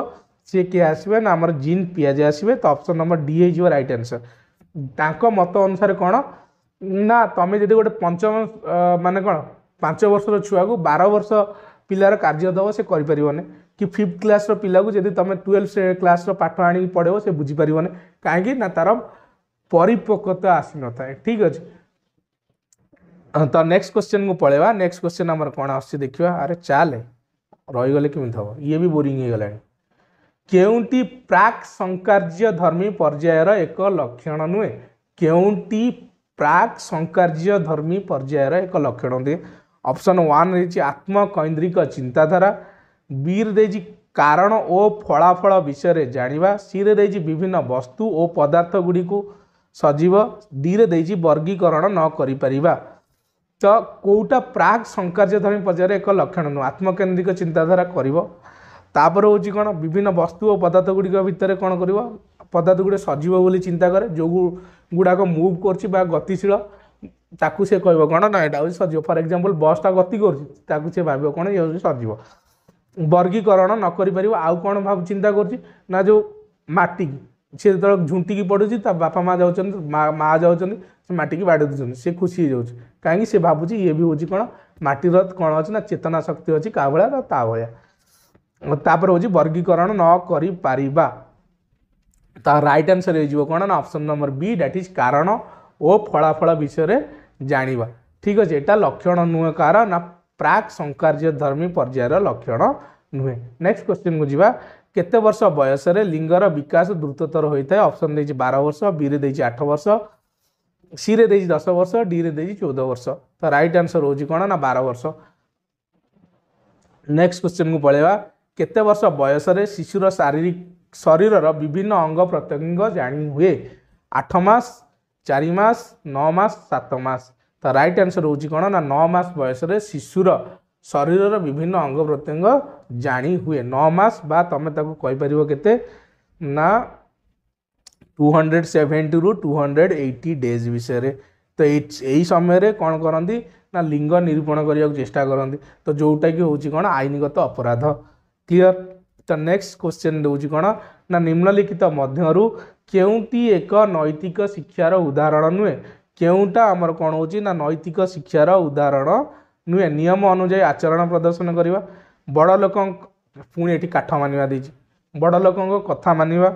সি কে আসবে না আমার জিন পিয়াজ আসবে তো অপশন নম্বর ডি হয়ে যাব রাইট আনসর তাঁক মত অনুসারে কোণ না তুমি যদি গোটে পঞ্চম মানে কোণ পাঁচ বর্ষর ছুয়া বার বর্ষ পিলার ପିଲାର କାର୍ଯ୍ୟ ଦେବ ସେ କରିପାରିବନି कि फिफ्थ क्लास पिला को यदि तुम ट्वेल्थ क्लास पाठ आ पढ़ से बुझीपर कहीं तार परिपक्वता आसी न था ठीक अच्छे तो नेक्स्ट क्वेश्चन को पलवा नेक्स्ट क्वेश्चन आम कौन आस अरे चले रहीगले कम हम ये भी बोरींग गला के प्राक संकर्ज्य धर्मी पर्यायर एक लक्षण नुहे के प्राक संकर्ज्य धर्मी पर्यायर एक लक्षण दिए अपसन वन आत्मकैंद्रिक चिंताधारा ବୀରଦେଇଛି କାରଣ ଓ ଫଳାଫଳ ବିଷୟରେ ଜାଣିବା ସିରେ ଦେଇଛି ବିଭିନ୍ନ ବସ୍ତୁ ଓ ପଦାର୍ଥ ଗୁଡ଼ିକୁ ସଜୀବ ଡିରେ ଦେଇଛି ବର୍ଗୀକରଣ ନ କରିପାରିବା ତ କେଉଁଟା ପ୍ରାକ୍ ଶଙ୍କର୍ଯ୍ୟଧର୍ମୀ ପର୍ଯ୍ୟାୟରେ ଏକ ଲକ୍ଷଣ ନୁହଁ ଆତ୍ମକେନ୍ଦ୍ରିକ ଚିନ୍ତାଧାରା କରିବ ତାପରେ ହେଉଛି କ'ଣ ବିଭିନ୍ନ ବସ୍ତୁ ଓ ପଦାର୍ଥ ଗୁଡ଼ିକ ଭିତରେ କ'ଣ କରିବ ପଦାର୍ଥ ଗୁଡ଼ିକ ସଜୀବ ବୋଲି ଚିନ୍ତା କରେ ଯେଉଁ ଗୁଡ଼ାକ ମୁଭ୍ କରୁଛି ବା ଗତିଶୀଳ ତାକୁ ସେ କହିବ କ'ଣ ନା ଏଇଟା ହେଉଛି ସଜୀବ ଫର ଏକ୍ଜାମ୍ପଲ୍ ବସ୍ଟା ଗତି କରୁଛି ତାକୁ ସେ ଭାବିବ କ'ଣ ଇଏ ହେଉଛି ସଜୀବ वर्गीकरण नक आउ कौन भाव चिंता करा जो मटिक सी जो झुंटिक पड़ू बापा माँ जा माँ जाऊँच मटिक बाड़ी से खुशी हो जाऊँच से भावुँ ये भी हूँ कौन मटीर कौन अच्छी चेतना शक्ति अच्छी क्या भाया भाया तापर हूँ वर्गीकरण नक रईट आनसर हो कौन ना option number B that is कारण और फलाफल विषय जानवा ठीक अच्छे यहाँ लक्षण नुह कार ना ପ୍ରାକ୍ ସଂକାର୍ଯ୍ୟଧର୍ମୀ ପର୍ଯ୍ୟାୟର ଲକ୍ଷଣ ନୁହେଁ ନେକ୍ସଟ କ୍ୱେଶ୍ଚିନ୍କୁ ଯିବା କେତେ ବର୍ଷ ବୟସରେ ଲିଙ୍ଗର ବିକାଶ ଦ୍ରୁତତର ହୋଇଥାଏ ଅପସନ୍ ଦେଇଛି ବାର ବର୍ଷ ବିରେ ଦେଇଛି ଆଠ ବର୍ଷ ସିରେ ଦେଇଛି ଦଶ ବର୍ଷ ଡିରେ ଦେଇଛି ଚଉଦ ବର୍ଷ ତ ରାଇଟ୍ ଆନ୍ସର ହେଉଛି କ'ଣ ନା ବାର ବର୍ଷ ନେକ୍ସଟ କ୍ୱେଶ୍ଚିନ୍କୁ ପଳେଇବା କେତେ ବର୍ଷ ବୟସରେ ଶିଶୁର ଶାରୀରିକ ଶରୀରର ବିଭିନ୍ନ ଅଙ୍ଗ ପ୍ରତ୍ୟଙ୍ଗ ଜାଣି ହୁଏ ଆଠ ମାସ ଚାରି ମାସ ନଅ ମାସ ସାତ ମାସ तो रईट आंसर हूँ कौन ना नौमास बयस शिशुर शरीर विभिन्न अंग प्रत्यंग जाणी हुए नौमास तुम्हें कहीपर के ना 270 हंड्रेड सेभेन्टी रू टू हंड्रेड एट्टी डेज विषय तो यही समय कौन करती ना लिंग निरूपण करने को चेषा करती तो जोटा कि हूँ कौन आईनगत अपराध क्लीयर तो नेक्स्ट क्वेश्चन हूँ कौन ना निम्नलिखित मध्य क्योंटी एक नैतिक शिक्षार उदाहरण नुहे କେଉଁଟା ଆମର କ'ଣ ହେଉଛି ନା ନୈତିକ ଶିକ୍ଷାର ଉଦାହରଣ ନୁହେଁ ନିୟମ ଅନୁଯାୟୀ ଆଚରଣ ପ୍ରଦର୍ଶନ କରିବା ବଡ଼ ଲୋକଙ୍କ ପୁଣି ଏଠି କାଠ ମାନିବା ଦେଇଛି ବଡ଼ ଲୋକଙ୍କ କଥା ମାନିବା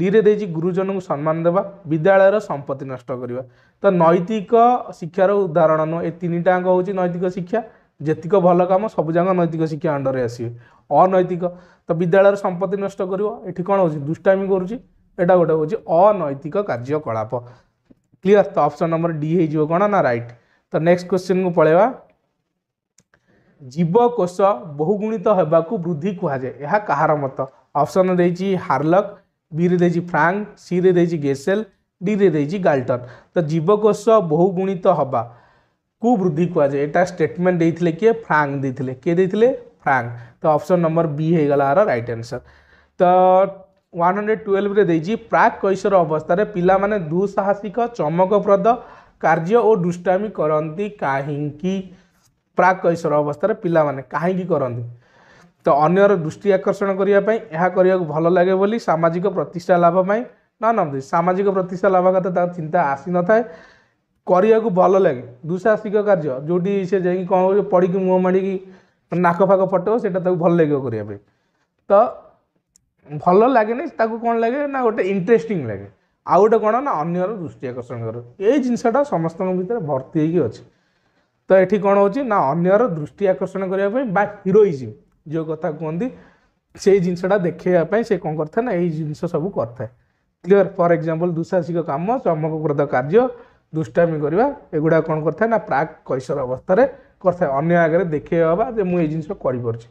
ଦୁଇରେ ଦେଇଛି ଗୁରୁଜନଙ୍କୁ ସମ୍ମାନ ଦେବା ବିଦ୍ୟାଳୟର ସମ୍ପତ୍ତି ନଷ୍ଟ କରିବା ତ ନୈତିକ ଶିକ୍ଷାର ଉଦାହରଣ ନୁହେଁ ଏ ତିନିଟା ଅଙ୍ଗ ହେଉଛି ନୈତିକ ଶିକ୍ଷା ଯେତିକ ଭଲ କାମ ସବୁଯାକ ନୈତିକ ଶିକ୍ଷା ଅଣ୍ଡରରେ ଆସିବେ ଅନୈତିକ ତ ବିଦ୍ୟାଳୟର ସମ୍ପତ୍ତି ନଷ୍ଟ କରିବ ଏଠି କ'ଣ ହେଉଛି ଦୁଷ୍ଟାମି କରୁଛି ଏଇଟା ଗୋଟେ ହେଉଛି ଅନୈତିକ କାର୍ଯ୍ୟକଳାପ क्लीयर तो अप्सन नंबर डी हो कौन ना रईट तो नेक्स्ट क्वेश्चन को पलवा जीवकोश बहुगुणित होगा वृद्धि कहुए यह कहार मत अपसन दे हार्लक बी रे फ्रांक सी गेसेल डी रे गाल्टन तो जीवकोश बहुगुणित हवा को वृद्धि कहुए यहाँ स्टेटमेंट देते किए फ्रांक किए दे फ्रांक तो अप्सन नंबर बी हो गला रईट तो ওয়ান ହଣ୍ଡ୍ରେଡ୍ ଟୁଏଲ୍ଭରେ ଦେଇଛି ପ୍ରାକ୍ କୈଶୋର ଅବସ୍ଥାରେ ପିଲାମାନେ ଦୁଃସାହସିକ ଚମକପ୍ରଦ କାର୍ଯ୍ୟ ଓ ଦୁଷ୍ଟାମି କରନ୍ତି କାହିଁକି ପ୍ରାକ୍ କୈଶୋର ଅବସ୍ଥାରେ ପିଲାମାନେ କାହିଁକି କରନ୍ତି ତ ଅନ୍ୟର ଦୃଷ୍ଟି ଆକର୍ଷଣ କରିବା ପାଇଁ ଏହା କରିବାକୁ ଭଲ ଲାଗେ ବୋଲି ସାମାଜିକ ପ୍ରତିଷ୍ଠା ଲାଭ ପାଇଁ ନା ନନ୍ତି ସାମାଜିକ ପ୍ରତିଷ୍ଠା ଲାଭ କଥା ତାର ଚିନ୍ତା ଆସିନଥାଏ କରିବାକୁ ଭଲ ଲାଗେ ଦୁଃସାହସିକ କାର୍ଯ୍ୟ ଯେଉଁଠି ସେ ଯାଇକି କ'ଣ ପଡ଼ିକି ମୁହଁ ମାଡ଼ିକି ନାକ ଫାକ ଫଟେଇବ ସେଇଟା ତାକୁ ଭଲ ଲାଗିବ କରିବା ପାଇଁ ତ ଭଲ ଲାଗେନି ତାକୁ କ'ଣ ଲାଗେ ନା ଗୋଟେ ଇଣ୍ଟରେଷ୍ଟିଂ ଲାଗେ ଆଉ ଗୋଟେ କ'ଣ ନା ଅନ୍ୟର ଦୃଷ୍ଟି ଆକର୍ଷଣ କରେ ଏଇ ଜିନିଷଟା ସମସ୍ତଙ୍କ ଭିତରେ ଭର୍ତ୍ତି ହେଇକି ଅଛି ତ ଏଠି କ'ଣ ହେଉଛି ନା ଅନ୍ୟର ଦୃଷ୍ଟି ଆକର୍ଷଣ କରିବା ପାଇଁ ବା ହିରୋଇଜିମ୍ ଯେଉଁ କଥା କୁହନ୍ତି ସେଇ ଜିନିଷଟା ଦେଖେଇବା ପାଇଁ ସେ କ'ଣ କରିଥାଏ ନା ଏଇ ଜିନିଷ ସବୁ କରିଥାଏ କ୍ଲିଅର୍ ଫର୍ ଏକ୍ଜାମ୍ପଲ୍ ଦୁଃସାହସିକ କାମ ଚମକପ୍ରଦ କାର୍ଯ୍ୟ ଦୁଷ୍ଟାମି କରିବା ଏଗୁଡ଼ା କ'ଣ କରିଥାଏ ନା ପ୍ରାକ୍ କୈଶୋର ଅବସ୍ଥାରେ କରିଥାଏ ଅନ୍ୟ ଆଗରେ ଦେଖେଇବା ବା ଯେ ମୁଁ ଏଇ ଜିନିଷ କରିପାରୁଛି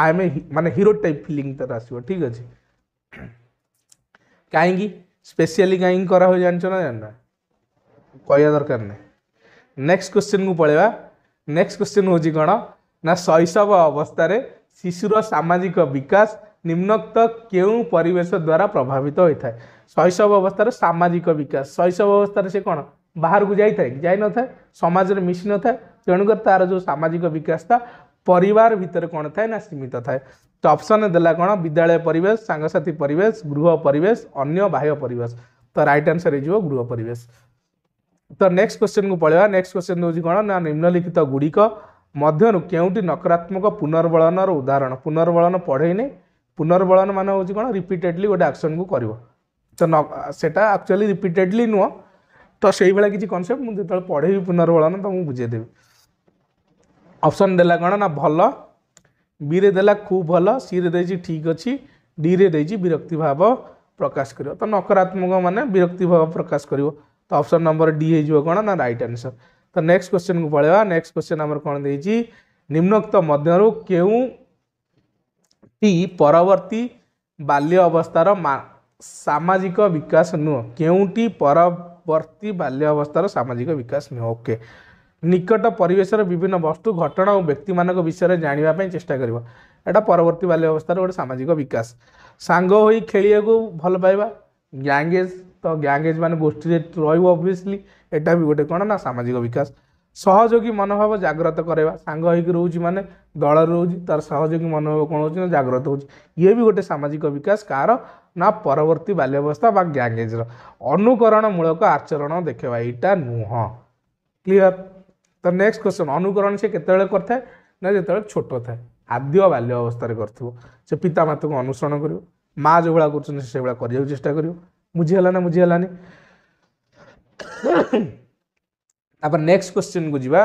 आई एम ए मान हिरो टाइप फिलिंग तर आस ठीक अच्छे कहीं स्पेशली कहीं करा हो जान ना जाना कह दरकार नहीं नेक्स्ट क्वेश्चन को पलवा नेक्स्ट क्वेश्चन हूँ कौन ना शैशव अवस्था शिशुर सामाजिक विकास निम्नोक्त के परेश द्वारा प्रभावित होता है शैशव अवस्था सामाजिक विकास शैशव अवस्था से कौन बाहर को जाए न था समाज में मिशी न था तेणुकर तार जो सामाजिक विकास था પરિવાર ભીતરે કોણ થાય ના સીમિત થાય તો ઓપ્શન દેલા કોણ વિદ્યાળય પરિવેશ સાંગસાથી પરિવેશ ગૃહ પરિવેશ અન્ય બાહ્ય પરિવેશ તો રાઇટ આન્સર ହେଇଯିବ ગૃહ પરિવેશ તો નેક્સ્ટ ક્વેશ્ચનକୁ ପଳେଇବା નેક્સ્ટ ક્વેଶ୍ચન ହେଉଛି କ'ଣ ନା ନିମ୍ନଲିଖିତ ଗୁଡ଼ିକ ମଧ୍ୟରୁ କେଉଁଟି ନକାରାତ୍ମକ ପୁନର୍ବଳନର ଉଦାହରଣ ପୁନର୍ବଳନ ପଢ଼େଇନି ପୁନର୍ବଳନ ମାନେ ହେଉଛି କ'ଣ ରିପିଟେଡ଼ଲି ଗୋଟେ ଆକ୍ସନକୁ କରିବ ତ ସେଟା ଆକ୍ଚୁଆଲି ରିପିଟେଡ଼ଲି ନୁହଁ ତ ସେଇଭଳିଆ କିଛି କନସେପ୍ଟ ମୁଁ ଯେତେବେଳେ ପଢ଼େଇବି ପୁନର୍ବଳନ ତ ମୁଁ ବୁଝେଇଦେବି অপশন দেলা গণনা ভল বিরে দেলা খুব ভল সিরে দেজি ঠিক আছে ডি রে দেজি বিরক্তি ভাব প্রকাশ করিবা তো নকরাত্মক মানে বিরক্তি ভাব প্রকাশ করিবা তো অপশন নাম্বার ডি হেই জুব গণনা রাইট আনসার তো নেক্সট কোশ্চেন কো পড়া নেক্সট কোশ্চেন আমর কোন দেজি নিম্নক্ত মধ্যে কেউ টি পরవర్তি বাল্য অবস্থার সামাজিক বিকাশ ন কেউ টি পরవర్তি বাল্য অবস্থার সামাজিক বিকাশ নে ওকে ନିକଟ ପରିବେଶର ବିଭିନ୍ନ ବସ୍ତୁ ଘଟଣା ଓ ବ୍ୟକ୍ତିମାନଙ୍କ ବିଷୟରେ ଜାଣିବା ପାଇଁ ଚେଷ୍ଟା କରିବ ଏଇଟା ପରବର୍ତ୍ତୀ ବାଲ୍ୟ ଅବସ୍ଥାର ଗୋଟେ ସାମାଜିକ ବିକାଶ ସାଙ୍ଗ ହୋଇ ଖେଳିବାକୁ ଭଲ ପାଇବା ଗ୍ୟାଙ୍ଗେଜ୍ ତ ଗ୍ୟାଙ୍ଗେଜ୍ ମାନେ ଗୋଷ୍ଠୀରେ ରହିବ ଅବଭିୟସଲି ଏଇଟା ବି ଗୋଟେ କ'ଣ ନା ସାମାଜିକ ବିକାଶ ସହଯୋଗୀ ମନୋଭାବ ଜାଗ୍ରତ କରାଇବା ସାଙ୍ଗ ହୋଇକି ରହୁଛି ମାନେ ଦଳରେ ରହୁଛି ତାର ସହଯୋଗୀ ମନୋଭାବ କ'ଣ ହେଉଛି ନା ଜାଗ୍ରତ ହେଉଛି ଇଏ ବି ଗୋଟେ ସାମାଜିକ ବିକାଶ କାହାର ନା ପରବର୍ତ୍ତୀ ବାଲ୍ୟାବସ୍ଥା ବା ଗ୍ୟାଙ୍ଗେଜ୍ର ଅନୁକରଣମୂଳକ ଆଚରଣ ଦେଖେଇବା ଏଇଟା ନୁହଁ କ୍ଲିଅର୍ ତ ନେକ୍ସଟ କ୍ୱେଶ୍ଚନ୍ ଅନୁକରଣ ସେ କେତେବେଳେ କରିଥାଏ ନା ଯେତେବେଳେ ଛୋଟ ଥାଏ ଆଦ୍ୟ ବାଲ୍ୟ ଅବସ୍ଥାରେ କରିଥିବ ସେ ପିତାମାତାକୁ ଅନୁସରଣ କରିବ ମା ଯେଉଁଭଳିଆ କରୁଛନ୍ତି ସେଭଳିଆ କରିବାକୁ ଚେଷ୍ଟା କରିବ ହେଲା ନା ବୁଝି ହେଲାନି ତାପରେ ନେକ୍ସଟ କ୍ୱେଶ୍ଚିନ୍କୁ ଯିବା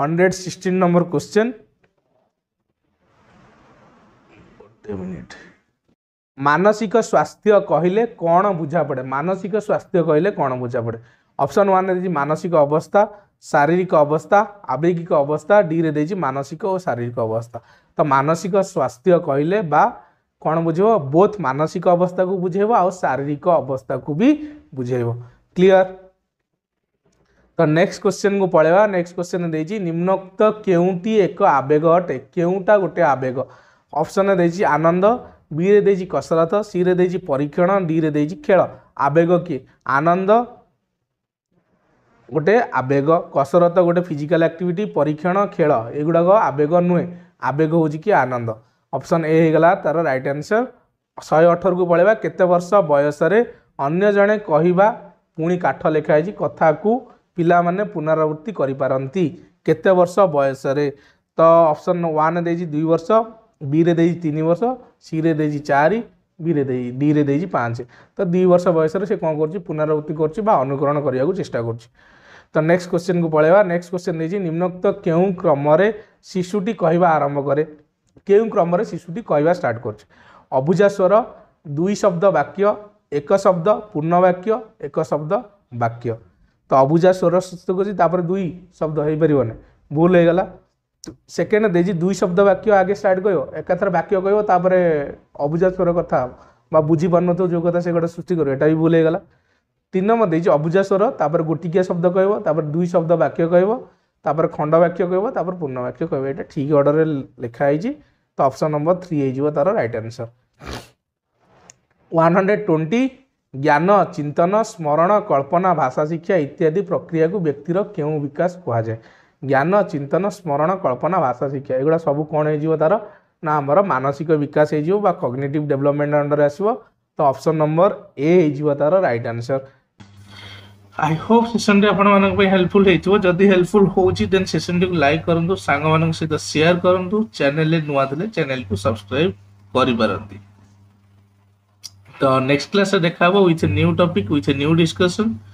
ହଣ୍ଡ୍ରେଡ଼ ସିକ୍ସଟିନ୍ ନମ୍ବର କ୍ୱେଶ୍ଚିନ୍ ମାନସିକ ସ୍ୱାସ୍ଥ୍ୟ କହିଲେ କ'ଣ ବୁଝାପଡ଼େ ମାନସିକ ସ୍ୱାସ୍ଥ୍ୟ କହିଲେ କ'ଣ ବୁଝାପଡ଼େ ଅପସନ୍ ୱାନ୍ରେ ଦେଇଛି ମାନସିକ ଅବସ୍ଥା શારીરિક અવસ્થા આવેગિક અવસ્થા ડીରେ ଦେଇଛି ମାନସିକ ଓ ଶାରୀରିକ ଅବସ୍ଥା ତ ମାନସିକ ସ୍ୱାସ୍ଥ୍ୟ କହିଲେ ବା କ'ଣ ବୁଝେଇବ ବୋଥ୍ ମାନସିକ ଅବସ୍ଥାକୁ ବୁଝେଇବ ଆଉ ଶାରୀରିକ ଅବସ୍ଥାକୁ ବି ବୁଝେଇବ କ୍ଲିଅର ତ ନେକ୍ସଟ କ୍ୱେଶ୍ଚନକୁ ପଳେଇବା ନେକ୍ସଟ କ୍ୱେଶ୍ଚନ ଦେଇଛି ନିମ୍ନୋକ୍ତ କେଉଁଟି ଏକ ଆବେଗ ଅଟେ କେଉଁଟା ଗୋଟେ ଆବେଗ ଅପସନରେ ଦେଇଛି ଆନନ୍ଦ ବିରେ ଦେଇଛି କସରତ ସିରେ ଦେଇଛି ପରୀକ୍ଷଣ ଡିରେ ଦେଇଛି ଖେଳ ଆବେଗ କିଏ ଆନନ୍ଦ ଗୋଟେ ଆବେଗ କସରତ ଗୋଟେ ଫିଜିକାଲ୍ ଆକ୍ଟିଭିଟି ପରୀକ୍ଷଣ ଖେଳ ଏଗୁଡ଼ାକ ଆବେଗ ନୁହେଁ ଆବେଗ ହେଉଛି କି ଆନନ୍ଦ ଅପସନ୍ ଏ ହେଇଗଲା ତା'ର ରାଇଟ୍ ଆନ୍ସର୍ ଶହେ ଅଠରକୁ ପଳେଇବା କେତେ ବର୍ଷ ବୟସରେ ଅନ୍ୟ ଜଣେ କହିବା ପୁଣି କାଠ ଲେଖା ହେଇଛି କଥାକୁ ପିଲାମାନେ ପୁନରାବୃତ୍ତି କରିପାରନ୍ତି କେତେ ବର୍ଷ ବୟସରେ ତ ଅପସନ୍ ୱାନ୍ ଦେଇଛି ଦୁଇ ବର୍ଷ ବିରେ ଦେଇଛି ତିନି ବର୍ଷ ସିରେ ଦେଇଛି ଚାରି ବିରେଦେଇ ଡିରେ ଦେଇଛି ପାଞ୍ଚ ତ ଦୁଇ ବର୍ଷ ବୟସରେ ସେ କ'ଣ କରୁଛି ପୁନରାବୃତ୍ତି କରୁଛି ବା ଅନୁକରଣ କରିବାକୁ ଚେଷ୍ଟା କରୁଛି ତ ନେକ୍ସଟ କ୍ୱେଶ୍ଚିନ୍କୁ ପଳେଇବା ନେକ୍ସଟ କ୍ୱେଶ୍ଚିନ୍ ଦେଇଛି ନିମ୍ନୋକ୍ତ କେଉଁ କ୍ରମରେ ଶିଶୁଟି କହିବା ଆରମ୍ଭ କରେ କେଉଁ କ୍ରମରେ ଶିଶୁଟି କହିବା ଷ୍ଟାର୍ଟ କରୁଛି ଅବୁଜା ସ୍ୱର ଦୁଇ ଶବ୍ଦ ବାକ୍ୟ ଏକ ଶବ୍ଦ ପୂର୍ଣ୍ଣବାକ୍ୟ ଏକ ଶବ୍ଦ ବାକ୍ୟ ତ ଅବୁଜା ସ୍ୱର କରୁଛି ତାପରେ ଦୁଇ ଶବ୍ଦ ହେଇପାରିବନି ଭୁଲ ହେଇଗଲା સેકન્ડ દેજી દુઈ શબ્દ વાક્ય આગે સ્ટાર્ટ કર્યો એકાથર વાક્ય કહ્યો તાપરે অবুজাস্বর কথা বা বুঝি পারুনথিব যে কথা সে গোটা সৃষ্টি করবে এটা বি ভুল হয়ে গেল তিন নম্বর দিয়েছি অবুজাস্বর তারপরে গোটিকিয়া শব্দ কহব তারপরে দুই শব্দ বাক্য কহব তারপরে খণ্ড বাক্য কহব তারপরে পূর্ণ বাক্য কহব এটা ঠিক অর্ডরে লেখা হয়েছি তো অপশন নম্বর থ্রি হয়ে তার right answer one hundred twenty জ্ঞান চিন্তন স্মরণ কল্পনা ভাষা শিক্ষা ইত্যাদি প্রক্রিয়া ব্যক্তির কেউ বিকাশ কুহযায় ଜ୍ଞାନ ଚିନ୍ତନ ସ୍ମରଣ କଳ୍ପନା ଭାଷା ଶିକ୍ଷା ଏଗୁଡ଼ା ସବୁ କ'ଣ ହେଇଯିବ ତାର ନା ଆମର ମାନସିକ ବିକାଶ ହେଇଯିବ ବା କଗ୍ନେଟିଭ୍ ଡେଭଲପମେଣ୍ଟ ଅଣ୍ଡରରେ ଆସିବ ତ ଅପସନ୍ ନମ୍ବର ଏ ହେଇଯିବ ତାର ରାଇଟ୍ ଆନ୍ସର ଆଇ ହୋପ୍ ସେସନ୍ଟି ଆପଣମାନଙ୍କ ପାଇଁ ହେଲ୍ପଫୁଲ୍ ହେଇଥିବ ଯଦି ହେଲ୍ପଫୁଲ୍ ହେଉଛି ଦେନ୍ ସେସନ୍ଟିକୁ ଲାଇକ୍ କରନ୍ତୁ ସାଙ୍ଗମାନଙ୍କ ସହିତ ସେୟାର କରନ୍ତୁ ଚ୍ୟାନେଲ୍ରେ ନୂଆ ଥିଲେ ଚ୍ୟାନେଲ୍କୁ ସବସ୍କ୍ରାଇବ୍ କରିପାରନ୍ତି ତ ନେକ୍ସଟ କ୍ଲାସ୍ରେ ଦେଖା ହେବ with a new topic with a new discussion